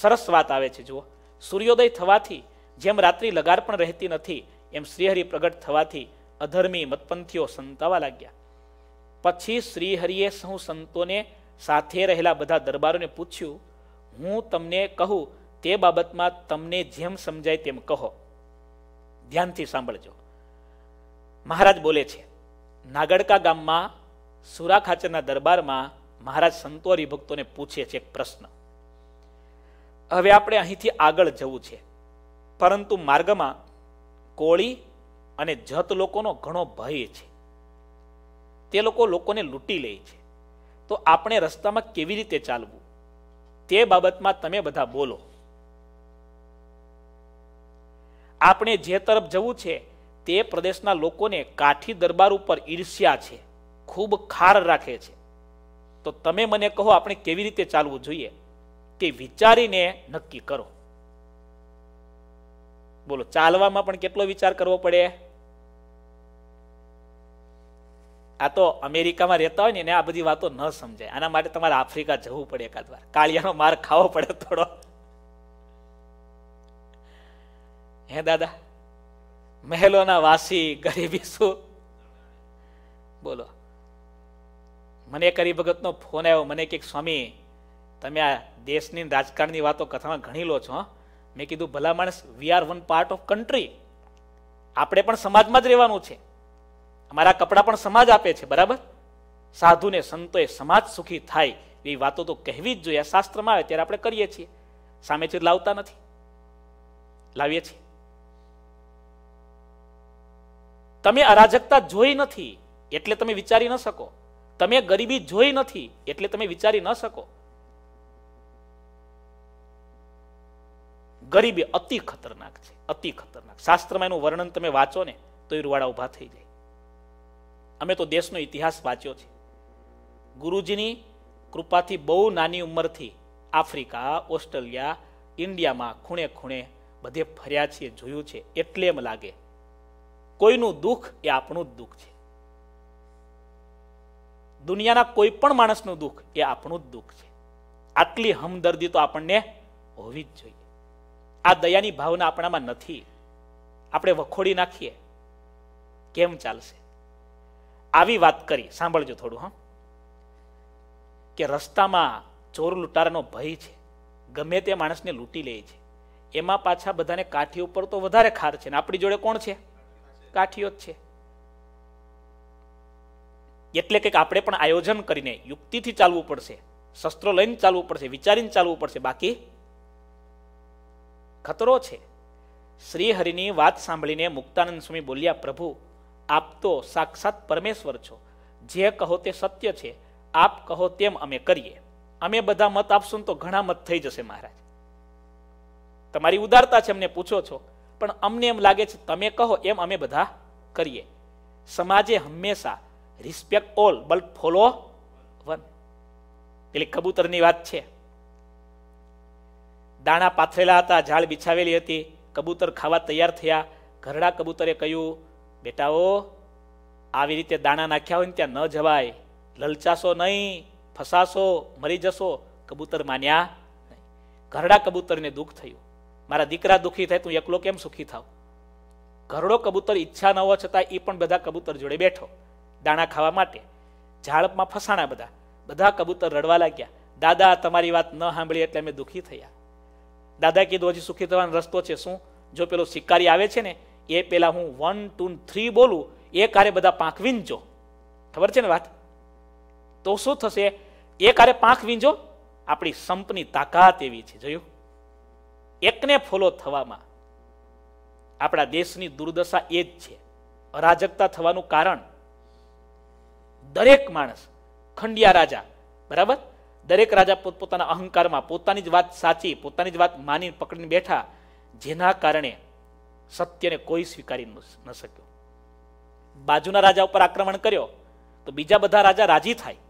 સરસ વાત આવે છે જુઓ સૂર્યોદય થવાથી જેમ રાત્રિ લગાર પણ રહેતી નથી એમ શ્રીહરિ પ્રગટ થવાથી અધર્મી મતપંથીઓ સંતાવા લાગ્યા પછી શ્રીહરિએ સૌ સંતોને સાથે રહેલા બધા દરબારોને પૂછ્યું હું તમને કહું તે બાબતમાં તમને જેમ સમજાય તેમ કહો ધ્યાનથી સાંભળજો મહારાજ બોલે છે નાગડકા ગામમાં સુરા સુરાખાચરના દરબારમાં મહારાજ સંતોરી ભક્તોને પૂછે છે એક પ્રશ્ન હવે આપણે અહીંથી આગળ જવું છે પરંતુ માર્ગમાં કોળી અને જત લોકોનો ઘણો ભય છે તે લોકો લોકોને લૂંટી લે છે તો આપણે રસ્તામાં કેવી રીતે ચાલવું તે બાબતમાં તમે બધા બોલો આપણે જે તરફ જવું છે તે પ્રદેશના લોકોને કાઠી દરબાર ઉપર ઈર્ષ્યા છે ખૂબ ખાર રાખે છે તો તમે મને કહો આપણે કેવી રીતે ચાલવું જોઈએ તે વિચારીને નક્કી કરો બોલો ચાલવામાં પણ કેટલો વિચાર કરવો પડે આ તો અમેરિકામાં રહેતા હોય ને આ બધી વાતો ન સમજાય આના માટે તમારે આફ્રિકા જવું પડે એકાદ કાળિયાનો માર ખાવો પડે થોડો હે દાદા મહેલોના વાસી ગરીબી શું બોલો મને કરી ભગતનો ફોન આવ્યો મને કંઈક સ્વામી તમે આ દેશની રાજકારણની વાતો કથામાં ઘણી લો છો મેં કીધું ભલા માણસ we are one part of country આપણે પણ સમાજમાં જ રહેવાનું છે અમારા કપડાં પણ સમાજ આપે છે બરાબર સાધુને સંતોએ સમાજ સુખી થાય એવી વાતો તો કહેવી જ જોઈએ શાસ્ત્રમાં આવે ત્યારે આપણે કરીએ છીએ સામેથી લાવતા નથી લાવીએ છીએ તમે અરાજકતા જોઈ નથી એટલે તમે વિચારી ન શકો તમે ગરીબી જોઈ નથી એટલે તમે વિચારી ન શકો ગરીબી અતિ ખતરનાક છે અતિ ખતરનાક શાસ્ત્રમાં એનું વર્ણન તમે વાંચો ને તો એ રૂવાડા ઊભા થઈ જાય અમે તો દેશનો ઇતિહાસ વાંચ્યો છે ગુરુજીની કૃપાથી બહુ નાની ઉંમરથી આફ્રિકા ઓસ્ટ્રેલિયા ઇન્ડિયામાં ખૂણે ખૂણે બધે ફર્યા છીએ જોયું છે એટલે એમ લાગે કોઈનું દુઃખ એ આપણું જ દુઃખ છે દુનિયાના કોઈ પણ માણસનું દુઃખ એ આપણું જ દુઃખ છે આટલી હમદર્દી તો આપણને હોવી જ જોઈએ આ દયાની ભાવના આપણામાં નથી આપણે વખોડી નાખીએ કેમ ચાલશે આવી વાત કરી સાંભળજો થોડું હા કે રસ્તામાં ચોર લૂંટારાનો ભય છે ગમે તે માણસને લૂંટી લે છે એમાં પાછા બધાને કાઠી ઉપર તો વધારે ખાર છે ને આપણી જોડે કોણ છે કાઠીઓ જ છે એટલે કંઈક આપણે પણ આયોજન કરીને યુક્તિથી ચાલવું પડશે શસ્ત્રો લઈને ચાલવું પડશે વિચારીને ચાલવું પડશે બાકી ખતરો છે શ્રી હરિની વાત સાંભળીને મુક્તાનંદ સ્વામી બોલ્યા પ્રભુ આપ તો સાક્ષાત પરમેશ્વર છો જે કહો તે સત્ય છે આપ કહો તેમ અમે કરીએ અમે બધા મત આપશું તો ઘણા મત થઈ જશે મહારાજ તમારી ઉદારતા છે અમને પૂછો છો પણ અમને એમ લાગે છે તમે કહો એમ અમે બધા કરીએ સમાજે હંમેશા respect all but follow one પેલી કબૂતરની વાત છે દાણા પાથરેલા હતા ઝાડ બિછાવેલી હતી કબૂતર ખાવા તૈયાર થયા ઘરડા કબૂતરે કહ્યું બેટાઓ આવી રીતે દાણા નાખ્યા હોય ને ત્યાં ન જવાય લલચાશો નહીં ફસાશો મરી જશો કબૂતર માન્યા ઘરડા કબૂતરને દુઃખ થયું મારા દીકરા દુઃખી થાય તું એકલો કેમ સુખી થાવ ઘરડો કબૂતર ઈચ્છા ન હોવા છતાં એ પણ બધા કબૂતર જોડે બેઠો દાણા ખાવા માટે ઝાડપમાં ફસાણા બધા બધા કબૂતર રડવા લાગ્યા દાદા તમારી વાત ન સાંભળી એટલે અમે દુઃખી થયા દાદા કીધું હજી સુખી થવાનો રસ્તો છે શું જો પેલો શિકારી આવે છે ને એ પેલા હું વન ટુ થ્રી બોલું એ કારે બધા પાંખ જો ખબર છે ને વાત તો શું થશે એ કારે પાંખ વીંજો આપણી સંપની તાકાત એવી છે જોયું એકને ફોલો થવામાં આપણા દેશની દુર્દશા એ જ છે અરાજકતા થવાનું કારણ દરેક માણસ ખંડિયા રાજા બરાબર દરેક રાજા પોતપોતાના અહંકારમાં પોતાની જ વાત સાચી પોતાની જ વાત માની પકડીને બેઠા જેના કારણે સત્યને કોઈ સ્વીકારી ન શક્યો બાજુના રાજા ઉપર આક્રમણ કર્યો તો બીજા બધા રાજા રાજી થાય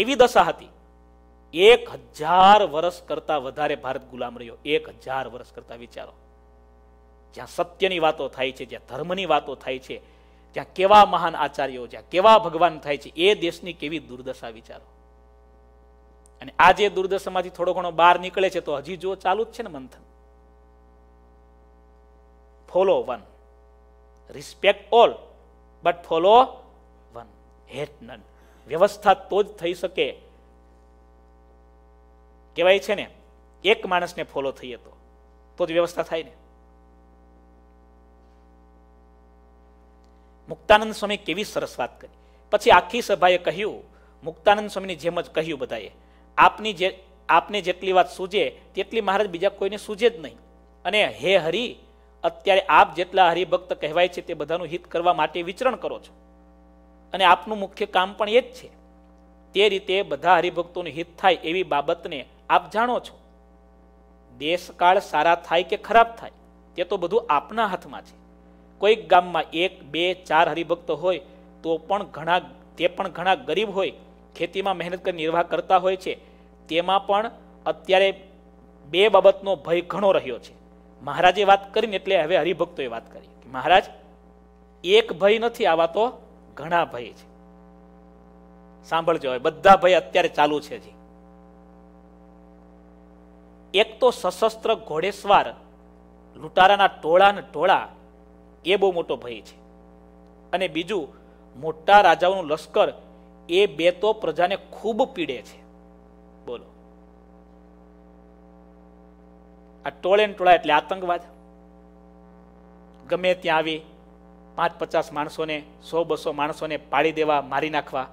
એવી દશા હતી એક હજાર વર્ષ કરતા વધારે ભારત ગુલામ રહ્યો એક હજાર વર્ષ કરતા વિચારો જ્યાં સત્યની વાતો થાય છે જ્યાં ધર્મની વાતો થાય છે જ્યાં કેવા મહાન આચાર્યો જ્યાં કેવા ભગવાન થાય છે એ દેશની કેવી દુર્દશા વિચારો અને આ જે દુર્દશામાંથી થોડો ઘણો બહાર નીકળે છે તો હજી જો ચાલુ જ છે ને મંથન follow one respect all but follow one hate none વ્યવસ્થા તો જ થઈ શકે કહેવાય છે ને એક માણસને ફોલો થઈએ તો તો જ વ્યવસ્થા થાય ને મુક્તાનંદ સ્વામી કેવી સરસ વાત કરી પછી આખી સભાએ કહ્યું મુક્તાનંદ સ્વામીની જેમ જ કહ્યું બધાએ આપની જે આપને જેટલી વાત સૂજે તેટલી મહારાજ બીજા કોઈને સૂજે જ નહીં અને હે હરિ અત્યારે આપ જેટલા હરિભક્ત કહેવાય છે તે બધાનું હિત કરવા માટે વિચરણ કરો છો અને આપનું મુખ્ય કામ પણ એ જ છે તે રીતે બધા હરિભક્તોનું હિત થાય એવી બાબતને આપ જાણો છો દેશકાળ સારા થાય કે ખરાબ થાય તે તો બધું આપના હાથમાં છે કોઈક ગામમાં એક બે ચાર હરિભક્તો હોય તો પણ ઘણા તે પણ ઘણા ગરીબ હોય ખેતીમાં મહેનત કરી નિર્વાહ કરતા હોય છે તેમાં પણ અત્યારે બે બાબતનો ભય ઘણો રહ્યો છે મહારાજે વાત કરીને એટલે હવે હરિભક્તોએ વાત કરી મહારાજ એક ભય નથી આવા તો ઘણા ભય છે સાંભળજો હવે બધા ભય અત્યારે ચાલુ છે જી એક તો સશસ્ત્ર ઘોડેસવાર લૂંટારાના ટોળા ને ટોળા એ બહુ મોટો ભય છે અને બીજું મોટા રાજાઓનું લશ્કર એ બે તો પ્રજાને ખૂબ પીડે છે બોલો આ ટોળે ને ટોળા એટલે આતંકવાદ ગમે ત્યાં આવી પાંચ પચાસ માણસોને સો બસો માણસોને પાડી દેવા મારી નાખવા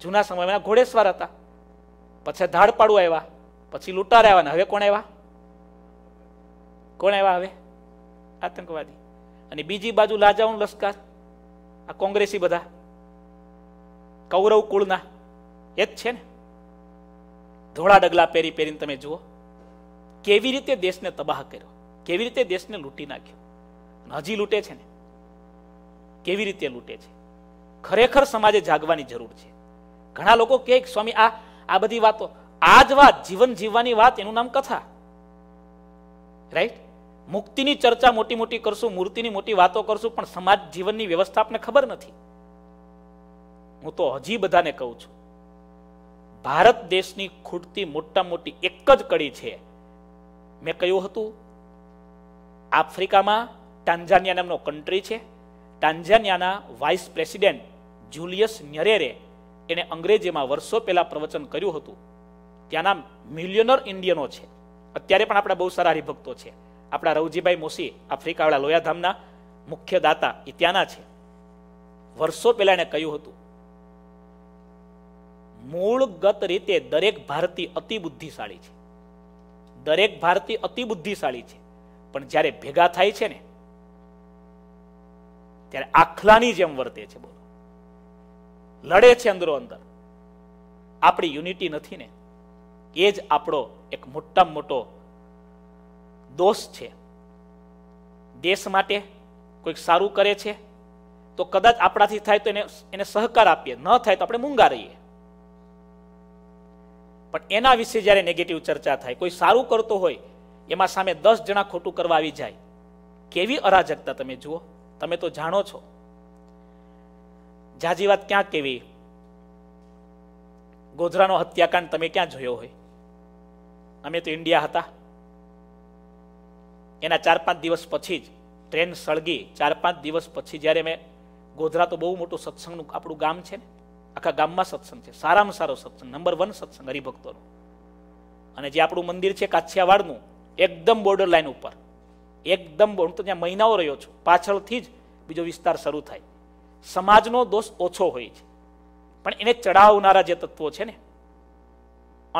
જૂના સમયમાં ઘોડેસવાર હતા પછી ધાડપાડું આવ્યા પછી લૂંટાર આવવાના હવે કોણ આવ્યા કોણ આવ્યા હવે આતંકવાદી અને બીજી બાજુ લાજાઉન લશ્કર આ કોંગ્રેસી બધા કૌરવ કુળના એ જ છે ને ધોળા ડગલા પહેરી પહેરીને તમે જુઓ કેવી રીતે દેશને તબાહ કર્યો કેવી રીતે દેશને લૂંટી નાખ્યો હજી લૂંટે છે ને કેવી રીતે લૂંટે છે ખરેખર સમાજે જાગવાની જરૂર છે ઘણા લોકો કે સ્વામી આ આ બધી વાતો આ જ વાત જીવન જીવવાની વાત એનું નામ કથા રાઈટ મુક્તિની ચર્ચા મોટી મોટી કરશું મૂર્તિની મોટી વાતો કરશું પણ સમાજ જીવનની વ્યવસ્થા આપને ખબર નથી હું તો હજી બધાને કહું છું ભારત દેશની ખૂટતી મોટા મોટી એક જ કડી છે મેં કહ્યું હતું આફ્રિકામાં ટાન્ઝાનિયા નામનો કન્ટ્રી છે ટાન્ઝાનિયાના વાઇસ પ્રેસિડેન્ટ જુલિયસ ન્યરેરે એણે અંગ્રેજીમાં વર્ષો પહેલા પ્રવચન કર્યું હતું ત્યાંના મિલિયનર ઇન્ડિયનો છે અત્યારે પણ આપણા બહુ સારા હરિભક્તો છે આપણા રવજીભાઈ મોસી આફ્રિકાવાળા લોયાધામના મુખ્ય દાતા એ ત્યાંના છે વર્ષો પહેલા એણે કહ્યું હતું મૂળગત રીતે દરેક ભારતીય અતિ બુદ્ધિશાળી છે દરેક ભારતીય અતિ બુદ્ધિશાળી છે પણ જ્યારે ભેગા થાય છે ને ત્યારે આખલાની જેમ વર્તે છે બોલો લડે છે અંદરો અંદર આપણી યુનિટી નથી ને એ જ આપણો એક મોટામાં મોટો દોષ છે દેશ માટે કોઈક સારું કરે છે તો કદાચ આપણાથી થાય તો એને એને સહકાર આપીએ ન થાય તો આપણે મૂંગા રહીએ પણ એના વિશે જ્યારે નેગેટિવ ચર્ચા થાય કોઈ સારું કરતો હોય એમાં સામે દસ જણા ખોટું કરવા આવી જાય કેવી અરાજકતા તમે જુઓ તમે તો જાણો છો જાજી વાત ક્યાં કેવી ગોધરાનો હત્યાકાંડ તમે ક્યાં જોયો હોય અમે તો ઇન્ડિયા હતા એના ચાર પાંચ દિવસ પછી જ ટ્રેન સળગી ચાર પાંચ દિવસ પછી જ્યારે મેં ગોધરા તો બહુ મોટું સત્સંગનું આપણું ગામ છે ને આખા ગામમાં સત્સંગ છે સારામાં સારો સત્સંગ નંબર વન સત્સંગ હરિભક્તોનો અને જે આપણું મંદિર છે કાછિયાવાડનું એકદમ બોર્ડર લાઇન ઉપર એકદમ હું તો ત્યાં મહિનાઓ રહ્યો છું પાછળથી જ બીજો વિસ્તાર શરૂ થાય સમાજનો દોષ ઓછો હોય છે પણ એને ચડાવનારા જે તત્વો છે ને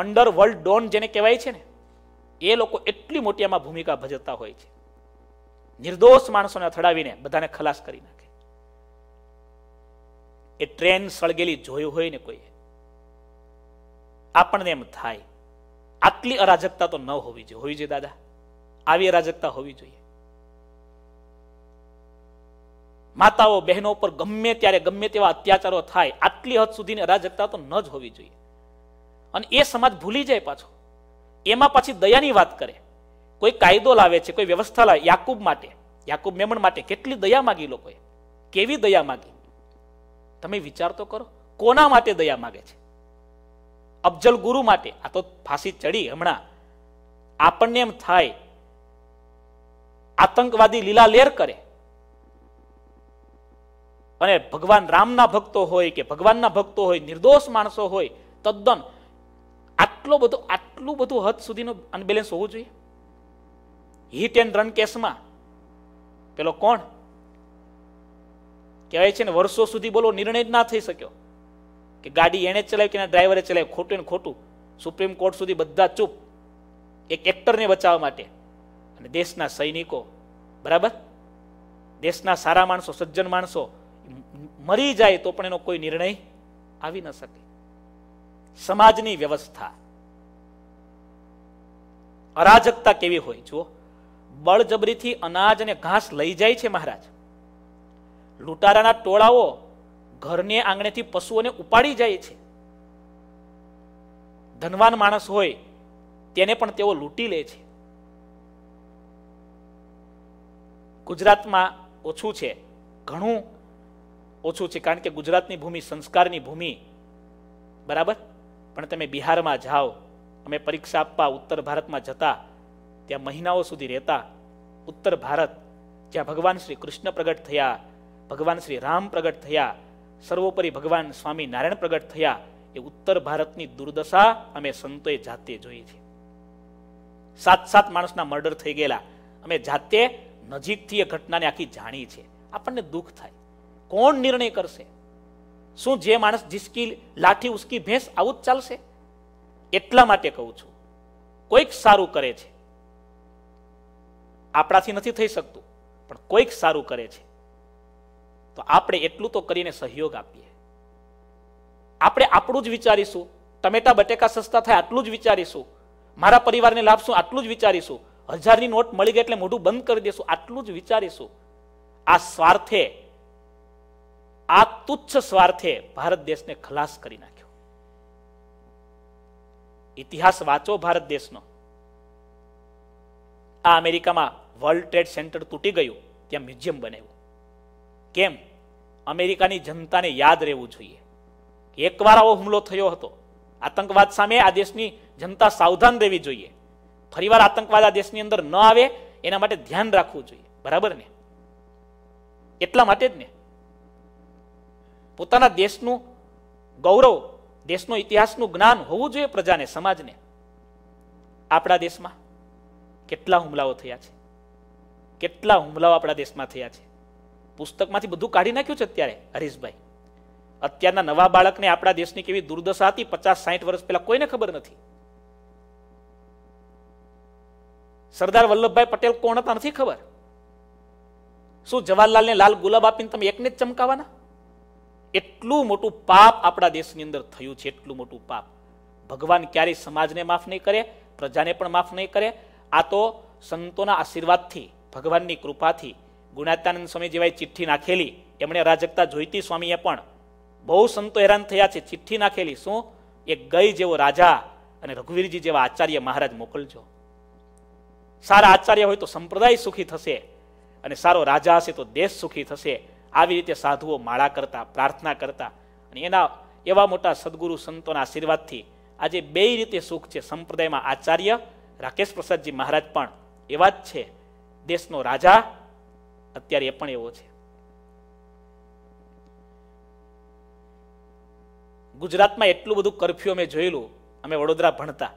અંડરવર્લ્ડ ડોન જેને કહેવાય છે ને એ લોકો એટલી મોટી આમાં ભૂમિકા ભજવતા હોય છે નિર્દોષ માણસોને અથડાવીને બધાને ખલાસ કરી નાખે એ ટ્રેન સળગેલી જોયું હોય ને કોઈએ આપણને એમ થાય આટલી અરાજકતા તો ન હોવી જોઈએ હોવી જોઈએ દાદા આવી અરાજકતા હોવી જોઈએ માતાઓ બહેનો પર ગમે ત્યારે ગમે તેવા અત્યાચારો થાય આટલી હદ સુધીની અરાજકતા તો ન જ હોવી જોઈએ અને એ સમાજ ભૂલી જાય પાછો એમાં પછી દયાની વાત કરે કોઈ કાયદો લાવે છે કોઈ વ્યવસ્થા લાવે યાકુબ માટે યાકુબ મેમણ માટે કેટલી દયા માગી લોકોએ કેવી દયા માગી તમે વિચાર તો કરો કોના માટે દયા માગે છે અફજલ ગુરુ માટે આ તો ફાંસી ચડી હમણાં આપણને એમ થાય આતંકવાદી લીલા લેર કરે અને ભગવાન રામના ભક્તો હોય કે ભગવાનના ભક્તો હોય નિર્દોષ માણસો હોય તદ્દન આટલો બધો આટલું બધું હદ સુધીનું અનબેલેન્સ હોવું જોઈએ હિટ એન્ડ રન કેસમાં પેલો કોણ કહેવાય છે ને વર્ષો સુધી બોલો નિર્ણય જ ના થઈ શક્યો કે ગાડી એણે ચલાવી કે એના ડ્રાઈવરે ચલાવી ખોટું ને ખોટું સુપ્રીમ કોર્ટ સુધી બધા ચૂપ એક એક્ટરને બચાવવા માટે અને દેશના સૈનિકો બરાબર દેશના સારા માણસો સજ્જન માણસો મરી જાય તો પણ એનો કોઈ નિર્ણય આવી ન શકે સમાજની વ્યવસ્થા અરાજકતા કેવી હોય જુઓ બળજબરીથી અનાજ અને ઘાસ લઈ જાય છે મહારાજ લૂંટારાના ટોળાઓ ઘરને આંગણેથી પશુઓને ઉપાડી જાય છે ધનવાન માણસ હોય તેને પણ તેઓ લૂંટી લે છે ગુજરાતમાં ઓછું છે ઘણું ઓછું છે કારણ કે ગુજરાતની ભૂમિ સંસ્કારની ભૂમિ બરાબર પણ તમે બિહારમાં જાઓ અમે પરીક્ષા આપવા ઉત્તર ભારતમાં જતા ત્યાં મહિનાઓ સુધી રહેતા ઉત્તર ભારત જ્યાં ભગવાન શ્રી કૃષ્ણ પ્રગટ થયા ભગવાન શ્રી રામ પ્રગટ થયા સર્વોપરી ભગવાન સ્વામી નારાયણ પ્રગટ થયા એ ઉત્તર ભારતની દુર્દશા અમે સંતોએ જાતે જોઈ છે સાત સાત માણસના મર્ડર થઈ ગયેલા અમે જાતે નજીકથી એ ઘટનાને આખી જાણી છે આપણને દુઃખ થાય કોણ નિર્ણય કરશે શું જે માણસ જીસકી લાઠી ઉસકી ભેંસ આવું જ ચાલશે એટલા માટે કહું છું કોઈક સારું કરે છે આપણાથી નથી થઈ શકતું પણ કોઈક સારું કરે છે તો આપણે એટલું તો કરીને સહયોગ આપીએ આપણે આપણું જ વિચારીશું ટમેટા બટેકા સસ્તા થાય આટલું જ વિચારીશું મારા પરિવારને લાભશું આટલું જ વિચારીશું હજારની નોટ મળી ગઈ એટલે મોઢું બંધ કરી દેશું આટલું જ વિચારીશું આ સ્વાર્થે આ તુચ્છ સ્વાર્થે ભારત દેશને ખલાસ કરી નાખ્યો ઇતિહાસ વાંચો ભારત દેશનો આ અમેરિકામાં વર્લ્ડ ટ્રેડ સેન્ટર તૂટી ગયું ત્યાં મ્યુઝિયમ બનાવ્યું કેમ અમેરિકાની જનતાને યાદ રહેવું જોઈએ એકવાર આવો હુમલો થયો હતો આતંકવાદ સામે આ દેશની જનતા સાવધાન રહેવી જોઈએ ફરીવાર આતંકવાદ આ દેશની અંદર ન આવે એના માટે ધ્યાન રાખવું જોઈએ બરાબર ને એટલા માટે જ ને પોતાના દેશનું ગૌરવ દેશનો ઇતિહાસનું જ્ઞાન હોવું જોઈએ પ્રજાને સમાજને આપણા દેશમાં કેટલા હુમલાઓ થયા છે કેટલા હુમલાઓ આપણા દેશમાં થયા છે પુસ્તકમાંથી બધું કાઢી નાખ્યું છે અત્યારે હરીશભાઈ અત્યારના નવા બાળકને આપણા દેશની કેવી દુર્દશા હતી પચાસ સાહીઠ વર્ષ પહેલા કોઈને ખબર નથી સરદાર વલ્લભભાઈ પટેલ કોણ હતા નથી ખબર શું જવાહરલાલને લાલ ગુલાબ આપીને તમે એકને જ ચમકાવાના એટલું મોટું પાપ આપણા દેશની અંદર થયું છે એટલું મોટું પાપ ભગવાન ક્યારેય સમાજને માફ નહીં કરે પ્રજાને પણ માફ નહીં કરે આ તો સંતોના આશીર્વાદથી ભગવાનની કૃપાથી ગુણાત્યાનંદ સ્વામી જેવાય ચિઠ્ઠી નાખેલી એમણે રાજકતા જોઈતી સ્વામીએ પણ બહુ સંતો હેરાન થયા છે ચિઠ્ઠી નાખેલી શું એક ગઈ જેવો રાજા અને રઘુવીરજી જેવા આચાર્ય મહારાજ મોકલજો સારા આચાર્ય હોય તો સંપ્રદાય સુખી થશે અને સારો રાજા હશે તો દેશ સુખી થશે આવી રીતે સાધુઓ માળા કરતા પ્રાર્થના કરતા અને એના એવા મોટા સદગુરુ સંતોના આશીર્વાદથી આજે બે રીતે સુખ છે સંપ્રદાયમાં આચાર્ય રાકેશ પ્રસાદજી મહારાજ પણ એવા જ છે દેશનો રાજા અત્યારે એ પણ એવો છે ગુજરાતમાં એટલું બધું કરફ્યુ અમે જોયેલું અમે વડોદરા ભણતા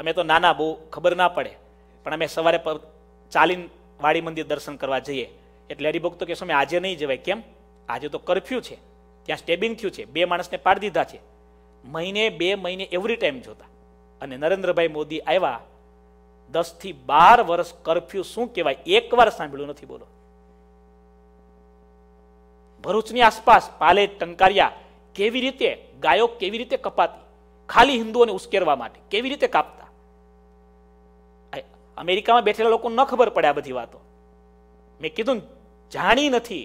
અમે તો નાના બહુ ખબર ના પડે પણ અમે સવારે ચાલીન વાડી મંદિર દર્શન કરવા જઈએ એટલે હરિભક્તો કે સ્વામી આજે નહીં જવાય કેમ આજે તો કરફ્યુ છે ત્યાં સ્ટેબિંગ થયું છે બે માણસને પાડી દીધા છે મહિને બે મહિને એવરી ટાઈમ જોતા અને નરેન્દ્રભાઈ મોદી આવ્યા થી બાર વર્ષ કરફ્યુ શું કહેવાય વાર સાંભળ્યું નથી બોલો ભરૂચની આસપાસ પાલે ટંકારિયા કેવી રીતે ગાયો કેવી રીતે કપાતી ખાલી હિન્દુઓને ઉશ્કેરવા માટે કેવી રીતે કાપતા અમેરિકામાં બેઠેલા લોકો ન ખબર પડે આ બધી વાતો મેં કીધું ને જાણી નથી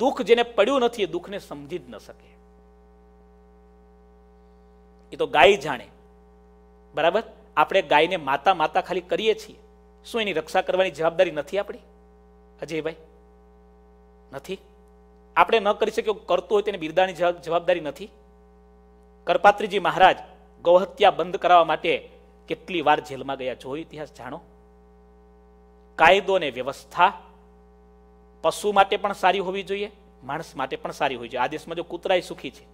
દુઃખ જેને પડ્યું નથી એ દુઃખને સમજી જ ન શકે એ તો ગાય જાણે બરાબર આપણે ગાયને માતા માતા ખાલી કરીએ છીએ શું એની રક્ષા કરવાની જવાબદારી નથી આપણી અજયભાઈ નથી આપણે ન કરી શકીએ કરતું હોય તેને બિરદાની જવાબદારી નથી કરપાત્રીજી મહારાજ ગૌહત્યા બંધ કરાવવા માટે કેટલી વાર જેલમાં ગયા જો ઇતિહાસ જાણો કાયદો ને વ્યવસ્થા પશુ માટે પણ સારી હોવી જોઈએ માણસ માટે પણ સારી હોવી જોઈએ આ દેશમાં જો કૂતરાય સુખી છે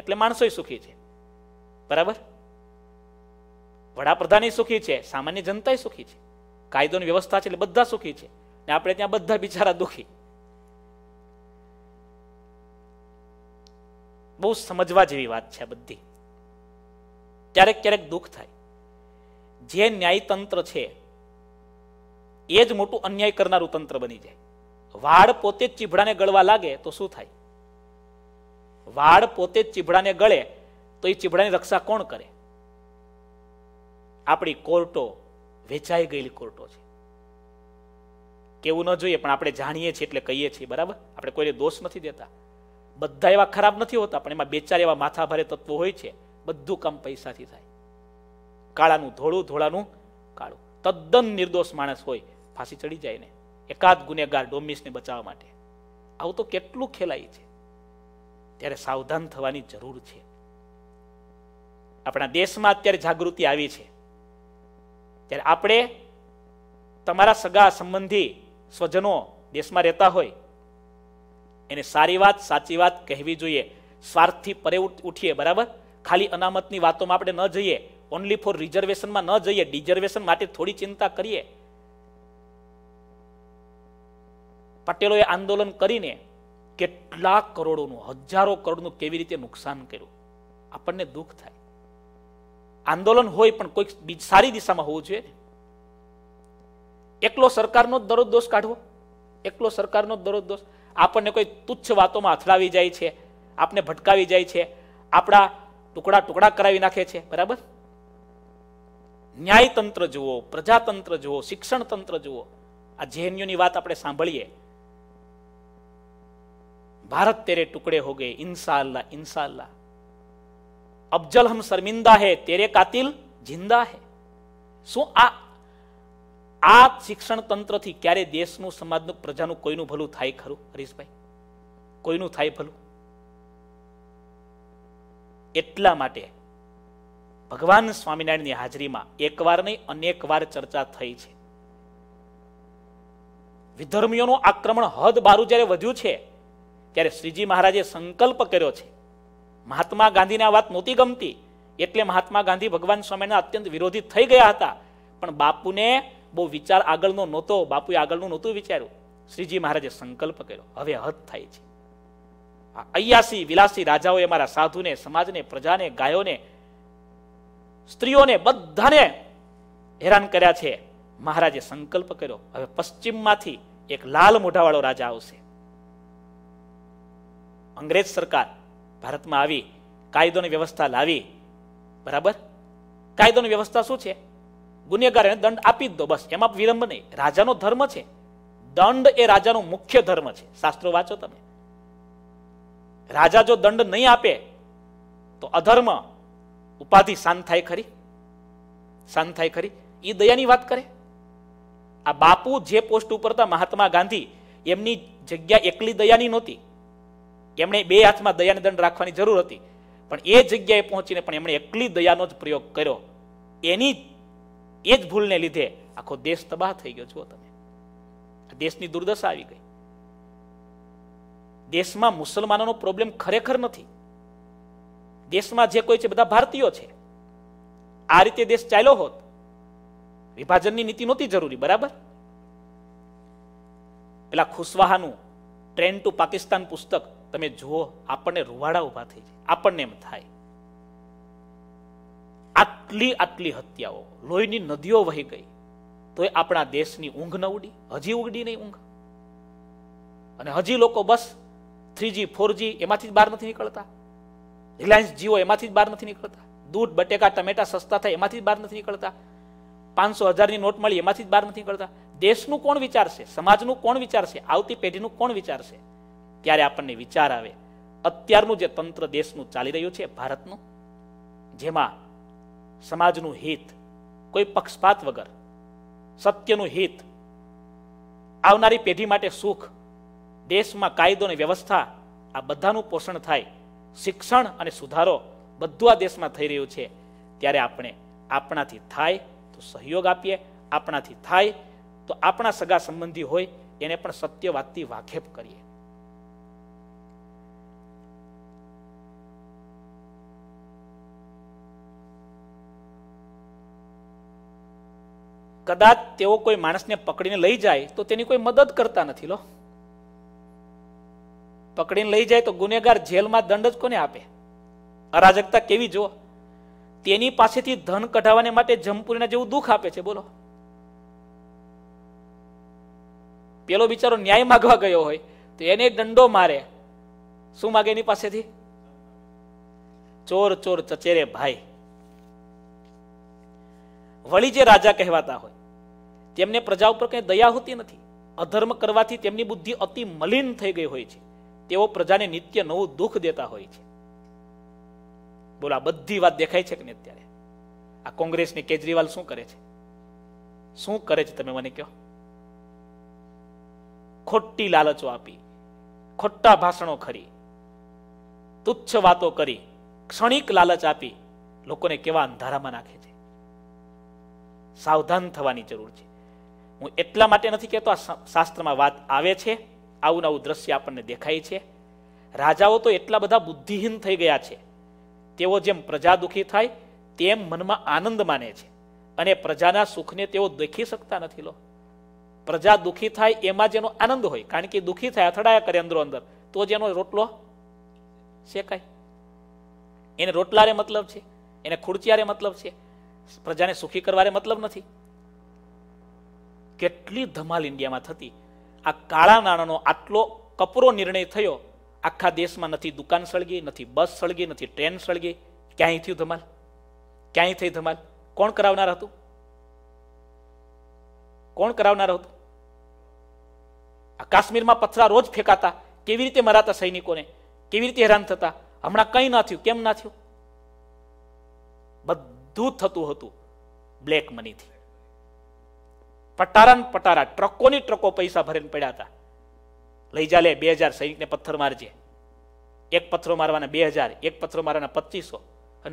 એટલે માણસોય સુખી છે બરાબર વડાપ્રધાન સુખી છે સામાન્ય જનતાય સુખી છે કાયદોની વ્યવસ્થા છે એટલે બધા સુખી છે ને આપણે ત્યાં બધા બિચારા દુખી બહુ સમજવા જેવી વાત છે બધી ક્યારેક ક્યારેક દુઃખ થાય જે ન્યાયતંત્ર છે એ જ મોટું અન્યાય કરનારું તંત્ર બની જાય વાળ પોતે જ ચીભડાને ગળવા લાગે તો શું થાય વાળ પોતે જ ચીભડાને ગળે તો એ ચીભડાની રક્ષા કોણ કરે આપણી કોર્ટો વેચાઈ ગયેલી કોર્ટો છે કેવું ન જોઈએ પણ આપણે જાણીએ છીએ એટલે કહીએ છીએ બરાબર આપણે કોઈને દોષ નથી દેતા બધા એવા ખરાબ નથી હોતા પણ એમાં બેચાર એવા માથાભારે તત્વો હોય છે બધું કામ પૈસાથી થાય કાળાનું ધોળું ધોળાનું કાળું તદ્દન નિર્દોષ માણસ હોય ફાંસી ચડી જાય ને એકાદ ગુનેગાર ડોમિસને બચાવવા માટે આવું તો કેટલું ખેલાય છે ત્યારે સાવધાન થવાની જરૂર છે આપણા દેશમાં અત્યારે જાગૃતિ આવી છે ત્યારે આપણે તમારા સગા સંબંધી સ્વજનો દેશમાં રહેતા હોય એને સારી વાત સાચી વાત કહેવી જોઈએ સ્વાર્થથી પરે ઉઠીએ બરાબર ખાલી અનામતની વાતોમાં આપણે ન જઈએ ઓનલી ફોર રિઝર્વેશનમાં ન જઈએ ડિઝર્વેશન માટે થોડી ચિંતા કરીએ પટેલોએ આંદોલન કરીને કેટલા કરોડોનું હજારો કરોડનું કેવી રીતે નુકસાન કર્યું આપણને દુઃખ થાય આંદોલન હોય પણ કોઈક સારી દિશામાં હોવું જોઈએ એકલો સરકારનો જ દરરોજ દોષ કાઢવો એકલો સરકારનો જ દરરોજ દોષ આપણને કોઈ તુચ્છ વાતોમાં અથડાવી જાય છે આપને ભટકાવી જાય છે આપણા ટુકડા ટુકડા કરાવી નાખે છે બરાબર ન્યાયતંત્ર જુઓ પ્રજાતંત્ર જુઓ શિક્ષણ તંત્ર જુઓ આ જેએનયુની વાત આપણે સાંભળીએ ભારત તેરે ટુકડે હોગે गए इंसाला इंसाला હમ શર્મિંદા હે તેરે કાતિલ જિંદા હે શું આ આ શિક્ષણ તંત્રથી ક્યારે દેશનું સમાજનું પ્રજાનું કોઈનું ભલું થાય ખરું હરીશભાઈ કોઈનું થાય ભલું એટલા માટે ભગવાન સ્વામિનારાયણની હાજરીમાં એકવાર નહીં અનેક વાર ચર્ચા થઈ છે વિધર્મીઓનું આક્રમણ હદ બારું જ્યારે વધ્યું છે ત્યારે શ્રીજી મહારાજે સંકલ્પ કર્યો છે મહાત્મા ગાંધીને આ વાત નહોતી ગમતી એટલે મહાત્મા ગાંધી ભગવાન સ્વામીના અત્યંત વિરોધી થઈ ગયા હતા પણ બાપુને બહુ વિચાર આગળનો નહોતો બાપુએ આગળનું નહોતું વિચાર્યું શ્રીજી મહારાજે સંકલ્પ કર્યો હવે હદ થાય છે અયાસી વિલાસી રાજાઓએ મારા સાધુને સમાજને પ્રજાને ગાયોને સ્ત્રીઓને બધાને હેરાન કર્યા છે મહારાજે સંકલ્પ કર્યો હવે પશ્ચિમમાંથી એક લાલ મોઢાવાળો રાજા આવશે અંગ્રેજ સરકાર ભારતમાં આવી કાયદોની વ્યવસ્થા લાવી બરાબર કાયદોની વ્યવસ્થા શું છે એને દંડ આપી દો બસ એમાં વિલંબ નહીં રાજાનો ધર્મ છે દંડ એ રાજાનો મુખ્ય ધર્મ છે શાસ્ત્રો વાંચો તમે રાજા જો દંડ નહીં આપે તો અધર્મ ઉપાધિ શાંત થાય ખરી શાંત થાય ખરી એ દયાની વાત કરે આ બાપુ જે પોસ્ટ ઉપર હતા મહાત્મા ગાંધી એમની જગ્યા એકલી દયાની નહોતી એમણે બે હાથમાં દયાને દંડ રાખવાની જરૂર હતી પણ એ જગ્યાએ પહોંચીને પણ એમણે એકલી દયાનો જ પ્રયોગ કર્યો એની એ જ ભૂલને લીધે આખો દેશ તબાહ થઈ ગયો જુઓ તમે દેશની દુર્દશા આવી ગઈ દેશમાં મુસલમાનોનો પ્રોબ્લેમ ખરેખર નથી દેશમાં જે કોઈ છે બધા ભારતીયો છે આ રીતે દેશ ચાલ્યો હોત વિભાજનની નીતિ નહોતી જરૂરી બરાબર પેલા ખુશવાહાનું ટ્રેન ટુ પાકિસ્તાન પુસ્તક તમે જુઓ આપણને રૂવાડા ઉભા થઈ જાય આપણને એમ થાય આટલી આટલી હત્યાઓ લોહીની નદીઓ વહી ગઈ તો એ આપણા દેશની ઊંઘ ન ઉડી હજી ઉગડી નહીં ઊંઘ અને હજી લોકો બસ થ્રીજી ફોરજી એમાંથી જ બહાર નથી નીકળતા રિલાયન્સ જીઓ એમાંથી જ બહાર નથી નીકળતા દૂધ બટેકા ટમેટા સસ્તા થાય એમાંથી જ બહાર નથી નીકળતા પાંચસો હજારની નોટ મળી એમાંથી જ બહાર નથી નીકળતા દેશનું કોણ વિચારશે સમાજનું કોણ વિચારશે આવતી પેઢીનું કોણ વિચારશે ત્યારે આપણને વિચાર આવે અત્યારનું જે તંત્ર દેશનું ચાલી રહ્યું છે ભારતનું જેમાં સમાજનું હિત કોઈ પક્ષપાત વગર સત્યનું હિત આવનારી પેઢી માટે સુખ દેશમાં કાયદો અને વ્યવસ્થા આ બધાનું પોષણ થાય શિક્ષણ અને સુધારો બધું આ દેશમાં થઈ રહ્યું છે ત્યારે આપણે આપણાથી થાય તો સહયોગ આપીએ આપણાથી થાય તો આપણા સગા સંબંધી હોય એને પણ સત્ય વાતથી વાકેફ કરીએ કદાચ તેઓ કોઈ માણસને પકડીને લઈ જાય તો તેની કોઈ મદદ કરતા નથી લો પકડીને લઈ જાય તો ગુનેગાર જેલમાં દંડ જ કોને આપે અરાજકતા કેવી જો તેની પાસેથી ધન કઢાવવાને માટે જમપુરીના જેવું દુઃખ આપે છે બોલો પેલો બિચારો ન્યાય માગવા ગયો હોય તો એને દંડો મારે શું માગે એની પાસેથી ચોર ચોર ચચેરે ભાઈ વળી જે રાજા કહેવાતા હોય તેમને પ્રજા ઉપર કંઈ દયા હોતી નથી અધર્મ કરવાથી તેમની બુદ્ધિ અતિ મલિન થઈ ગઈ હોય છે તેઓ પ્રજાને નિત્ય નવું દુઃખ દેતા હોય છે બોલો આ બધી વાત દેખાય છે કે નહીં અત્યારે આ કોંગ્રેસની કેજરીવાલ શું કરે છે શું કરે છે તમે મને કહો ખોટી લાલચો આપી ખોટા ભાષણો ખરી તુચ્છ વાતો કરી ક્ષણિક લાલચ આપી લોકોને કેવા અંધારામાં નાખે છે સાવધાન થવાની જરૂર છે હું એટલા માટે નથી કહેતો આ શાસ્ત્રમાં વાત આવે છે આવું આવું દ્રશ્ય આપણને દેખાય છે રાજાઓ તો એટલા બધા બુદ્ધિહીન થઈ ગયા છે તેઓ જેમ પ્રજા દુઃખી થાય તેમ મનમાં આનંદ માને છે અને પ્રજાના સુખને તેઓ દેખી શકતા નથી લો પ્રજા દુઃખી થાય એમાં જેનો આનંદ હોય કારણ કે દુઃખી થાય અથડાયા કરે અંદરો અંદર તો જેનો રોટલો શેકાય એને રોટલારે મતલબ છે એને ખુરચિયારે મતલબ છે પ્રજાને સુખી કરવાને મતલબ નથી કેટલી ધમાલ ઇન્ડિયામાં થતી આ કાળા નાણાંનો આટલો કપરો નિર્ણય થયો આખા દેશમાં નથી દુકાન સળગી નથી બસ સળગી નથી ટ્રેન સળગી ક્યાંય થયું ધમાલ ક્યાંય થઈ ધમાલ કોણ કરાવનાર હતું કોણ કરાવનાર હતું આ કાશ્મીરમાં પથરા રોજ ફેંકાતા કેવી રીતે મરાતા સૈનિકોને કેવી રીતે હેરાન થતા હમણાં કંઈ ના થયું કેમ ના થયું બધું થતું હતું બ્લેક મનીથી પટારા પટારા ટ્રકોની ટ્રકો પૈસા ભરીને પડ્યા હતા લઈ જા લે બે હજાર સૈનિકને પથ્થર મારજે એક પથ્થરો મારવાના બે હજાર એક પથ્થરો મારવાના પચીસો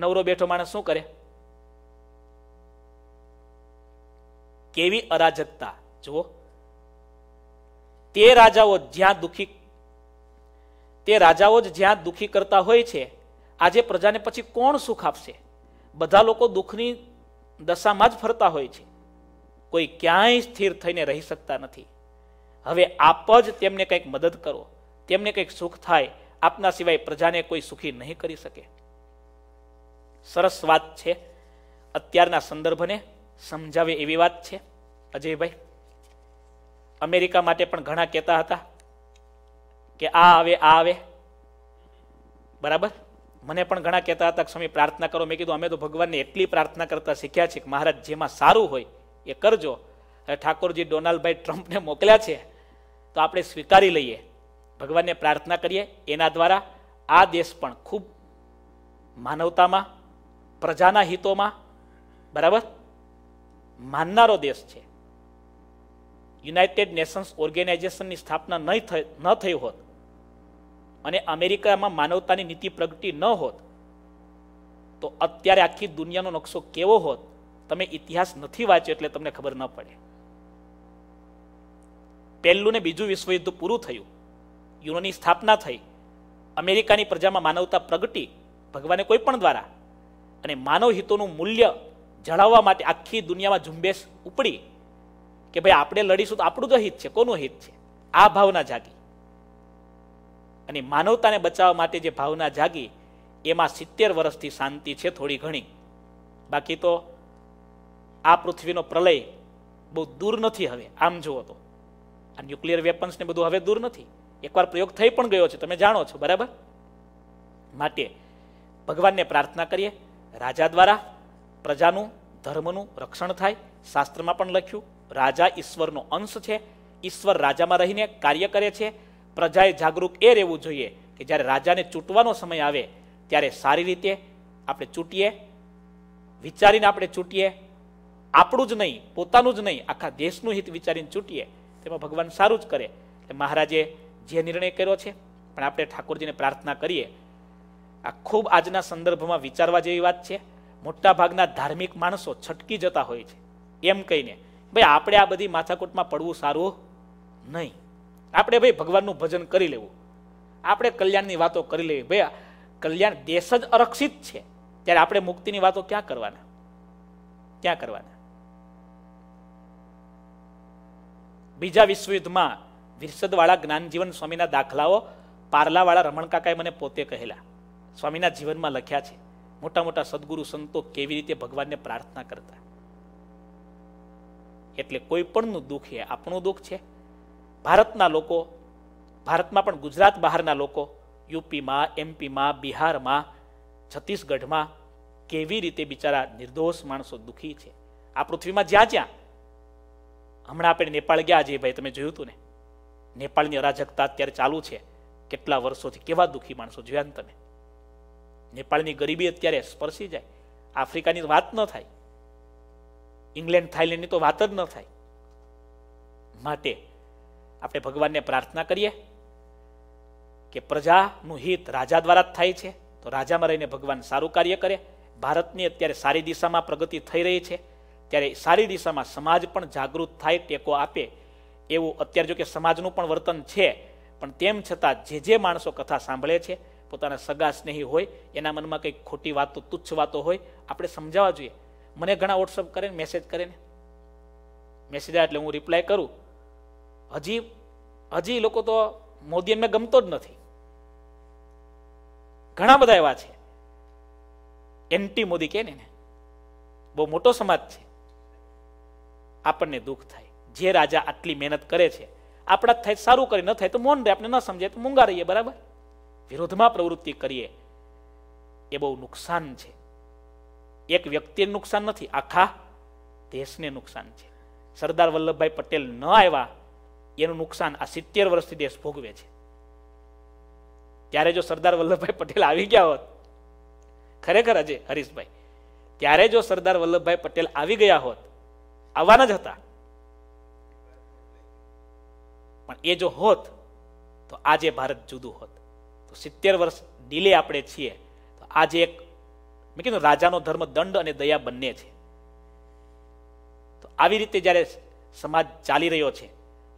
નવરો બેઠો માણસ શું કરે કેવી અરાજકતા જુઓ તે રાજાઓ જ્યાં દુખી તે રાજાઓ જ જ્યાં દુખી કરતા હોય છે આજે પ્રજાને પછી કોણ સુખ આપશે બધા લોકો દુઃખની દશામાં જ ફરતા હોય છે કોઈ ક્યાંય સ્થિર થઈને રહી શકતા નથી હવે આપ જ તેમને કંઈક મદદ કરો તેમને કંઈક સુખ થાય આપના સિવાય પ્રજાને કોઈ સુખી નહીં કરી શકે સરસ વાત છે અત્યારના સંદર્ભને સમજાવે એવી વાત છે અજયભાઈ અમેરિકા માટે પણ ઘણા કહેતા હતા કે આ આવે આ આવે બરાબર મને પણ ઘણા કહેતા હતા કે સ્વામી પ્રાર્થના કરો મેં કીધું અમે તો ભગવાનને એટલી પ્રાર્થના કરતા શીખ્યા છે કે મહારાજ જેમાં સારું હોય એ કરજો ઠાકોરજી ડોનાલ્ડભાઈ ટ્રમ્પને મોકલ્યા છે તો આપણે સ્વીકારી લઈએ ભગવાનને પ્રાર્થના કરીએ એના દ્વારા આ દેશ પણ ખૂબ માનવતામાં પ્રજાના હિતોમાં બરાબર માનનારો દેશ છે યુનાઇટેડ નેશન્સ ઓર્ગેનાઇઝેશનની સ્થાપના નહીં ન થઈ હોત અને અમેરિકામાં માનવતાની નીતિ પ્રગટી ન હોત તો અત્યારે આખી દુનિયાનો નકશો કેવો હોત તમે ઇતિહાસ નથી વાંચ્યો એટલે તમને ખબર ન પડે પહેલું ને બીજું વિશ્વયુદ્ધ પૂરું થયું યુનોની સ્થાપના થઈ અમેરિકાની પ્રજામાં માનવતા પ્રગટી ભગવાને કોઈ પણ દ્વારા અને માનવ હિતોનું મૂલ્ય જણાવવા માટે આખી દુનિયામાં ઝુંબેશ ઉપડી કે ભાઈ આપણે લડીશું તો આપણું જ હિત છે કોનું હિત છે આ ભાવના જાગી અને માનવતાને બચાવવા માટે જે ભાવના જાગી એમાં સિત્તેર વર્ષથી શાંતિ છે થોડી ઘણી બાકી તો આ પૃથ્વીનો પ્રલય બહુ દૂર નથી હવે આમ જુઓ તો આ ન્યુક્લિયર વેપન્સને બધું હવે દૂર નથી એકવાર પ્રયોગ થઈ પણ ગયો છે તમે જાણો છો બરાબર માટે ભગવાનને પ્રાર્થના કરીએ રાજા દ્વારા પ્રજાનું ધર્મનું રક્ષણ થાય શાસ્ત્રમાં પણ લખ્યું રાજા ઈશ્વરનો અંશ છે ઈશ્વર રાજામાં રહીને કાર્ય કરે છે પ્રજાએ જાગૃત એ રહેવું જોઈએ કે જ્યારે રાજાને ચૂંટવાનો સમય આવે ત્યારે સારી રીતે આપણે ચૂંટીએ વિચારીને આપણે ચૂંટીએ આપણું જ નહીં પોતાનું જ નહીં આખા દેશનું હિત વિચારીને ચૂંટીએ તેમાં ભગવાન સારું જ કરે એટલે મહારાજે જે નિર્ણય કર્યો છે પણ આપણે ઠાકોરજીને પ્રાર્થના કરીએ આ ખૂબ આજના સંદર્ભમાં વિચારવા જેવી વાત છે મોટાભાગના ધાર્મિક માણસો છટકી જતા હોય છે એમ કહીને ભાઈ આપણે આ બધી માથાકૂટમાં પડવું સારું નહીં આપણે ભાઈ ભગવાનનું ભજન કરી લેવું આપણે કલ્યાણની વાતો કરી લેવી ભાઈ કલ્યાણ દેશ જ અરક્ષિત છે ત્યારે આપણે મુક્તિની વાતો ક્યાં કરવાના ક્યાં કરવાના બીજા વિશ્વયુદ્ધમાં વિરસદવાળા જ્ઞાનજીવન સ્વામીના દાખલાઓ પારલાવાળા રમણકાકાએ મને પોતે કહેલા સ્વામીના જીવનમાં લખ્યા છે મોટા મોટા સદગુરુ સંતો કેવી રીતે ભગવાનને પ્રાર્થના કરતા એટલે કોઈ પણનું દુઃખ એ આપણું દુઃખ છે ભારતના લોકો ભારતમાં પણ ગુજરાત બહારના લોકો યુપીમાં એમપીમાં બિહારમાં છત્તીસગઢમાં કેવી રીતે બિચારા નિર્દોષ માણસો દુઃખી છે આ પૃથ્વીમાં જ્યાં જ્યાં હમણાં આપણે નેપાળ ગયા જે ભાઈ તમે જોયું હતું ને નેપાળની અરાજકતા અત્યારે ચાલુ છે કેટલા વર્ષોથી કેવા દુઃખી માણસો જોયા ને તમે નેપાળની ગરીબી અત્યારે સ્પર્શી જાય આફ્રિકાની વાત ન થાય ઇંગ્લેન્ડ થાઇલેન્ડની તો વાત જ ન થાય માટે આપણે ભગવાનને પ્રાર્થના કરીએ કે પ્રજાનું હિત રાજા દ્વારા જ થાય છે તો રાજામાં રહીને ભગવાન સારું કાર્ય કરે ભારતની અત્યારે સારી દિશામાં પ્રગતિ થઈ રહી છે ત્યારે સારી દિશામાં સમાજ પણ જાગૃત થાય ટેકો આપે એવું અત્યારે જો કે સમાજનું પણ વર્તન છે પણ તેમ છતાં જે જે માણસો કથા સાંભળે છે પોતાના સગા સ્નેહી હોય એના મનમાં કંઈક ખોટી વાતો તુચ્છ વાતો હોય આપણે સમજાવવા જોઈએ મને ઘણા વોટ્સઅપ કરે ને મેસેજ કરે ને મેસેજ એટલે હું રિપ્લાય કરું હજી હજી લોકો તો મોદી એમને ગમતો જ નથી ઘણા બધા એવા છે એન્ટી મોદી કે ને બહુ મોટો સમાજ છે આપણને દુઃખ થાય જે રાજા આટલી મહેનત કરે છે આપણા જ થાય સારું કરી ન થાય તો મૌન રે આપણે ન સમજાય તો મૂંગા રહીએ બરાબર વિરોધમાં પ્રવૃત્તિ કરીએ એ બહુ નુકસાન છે એક વ્યક્તિને નુકસાન નથી આખા દેશને નુકસાન છે સરદાર વલ્લભભાઈ પટેલ ન આવ્યા એનું નુકસાન આ સિત્તેર વર્ષથી દેશ ભોગવે છે ત્યારે જો સરદાર વલ્લભભાઈ પટેલ આવી ગયા હોત ખરેખર અજય હરીશભાઈ ત્યારે જો સરદાર વલ્લભભાઈ પટેલ આવી ગયા હોત આવવાના જ હતા પણ એ જો હોત તો આજે ભારત જુદું હોત તો સિત્તેર વર્ષ ડીલે આપણે છીએ તો આજે એક મેં કીધું રાજાનો ધર્મ દંડ અને દયા બંને છે તો આવી રીતે જ્યારે સમાજ ચાલી રહ્યો છે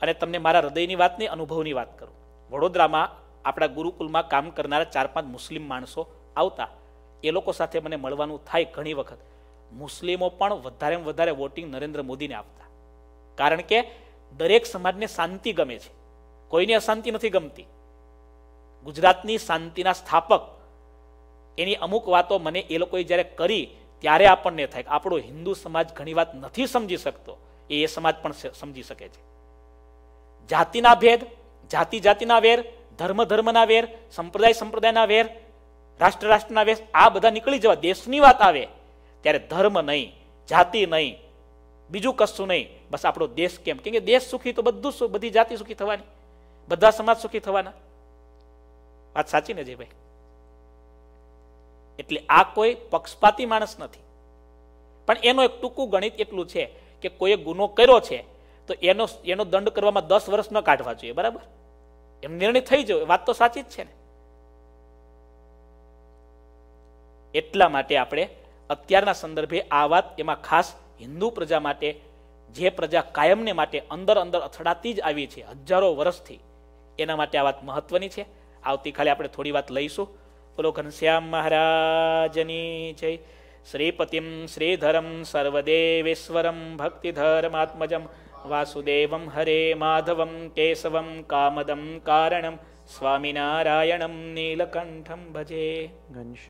અને તમને મારા હૃદયની વાતની અનુભવની વાત કરું વડોદરામાં આપણા ગુરુકુલમાં કામ કરનારા ચાર પાંચ મુસ્લિમ માણસો આવતા એ લોકો સાથે મને મળવાનું થાય ઘણી વખત મુસ્લિમો પણ વધારેમાં વધારે વોટિંગ નરેન્દ્ર મોદીને આપતા કારણ કે દરેક સમાજને શાંતિ ગમે છે કોઈને અશાંતિ નથી ગમતી ગુજરાતની શાંતિના સ્થાપક એની અમુક વાતો મને એ લોકોએ જ્યારે કરી ત્યારે આપણને થાય કે આપણો હિન્દુ સમાજ ઘણી વાત નથી સમજી શકતો એ સમાજ પણ સમજી શકે છે જાતિના ભેદ જાતિ જાતિના વેર ધર્મ ધર્મના વેર સંપ્રદાય સંપ્રદાયના વેર રાષ્ટ્ર રાષ્ટ્રના વેર આ બધા નીકળી જવા દેશની વાત આવે ત્યારે ધર્મ નહીં જાતિ નહીં બીજું કશું નહીં બસ આપણો દેશ કેમ કેમ કે દેશ સુખી તો બધું બધી જાતિ સુખી થવાની બધા સમાજ સુખી થવાના વાત સાચી ને ભાઈ એટલે આ કોઈ પક્ષપાતી માણસ નથી પણ એનો એક ટૂંકું ગણિત એટલું છે કે કોઈએ ગુનો કર્યો છે તો એનો એનો દંડ કરવામાં દસ વર્ષ ન કાઢવા જોઈએ બરાબર એમ નિર્ણય થઈ જવો વાત તો સાચી જ છે ને એટલા માટે આપણે અત્યારના સંદર્ભે આ વાત એમાં ખાસ હિન્દુ પ્રજા માટે જે પ્રજા કાયમને માટે અંદર અંદર અથડાતી જ આવી છે હજારો વર્ષથી એના માટે આ વાત મહત્વની છે આવતીકાલે આપણે થોડી વાત લઈશું બોલો ઘનશ્યામ મહારાજની જય શ્રીપતિમ શ્રીધરમ સર્વદેવેશ્વરમ ભક્તિધર્માત્મજમ વાસુદેવમ હરે માધવમ કેશવમ કામદમ કારણમ સ્વામિનારાયણમ નીલકંઠમ ભજે ઘનશ્યામ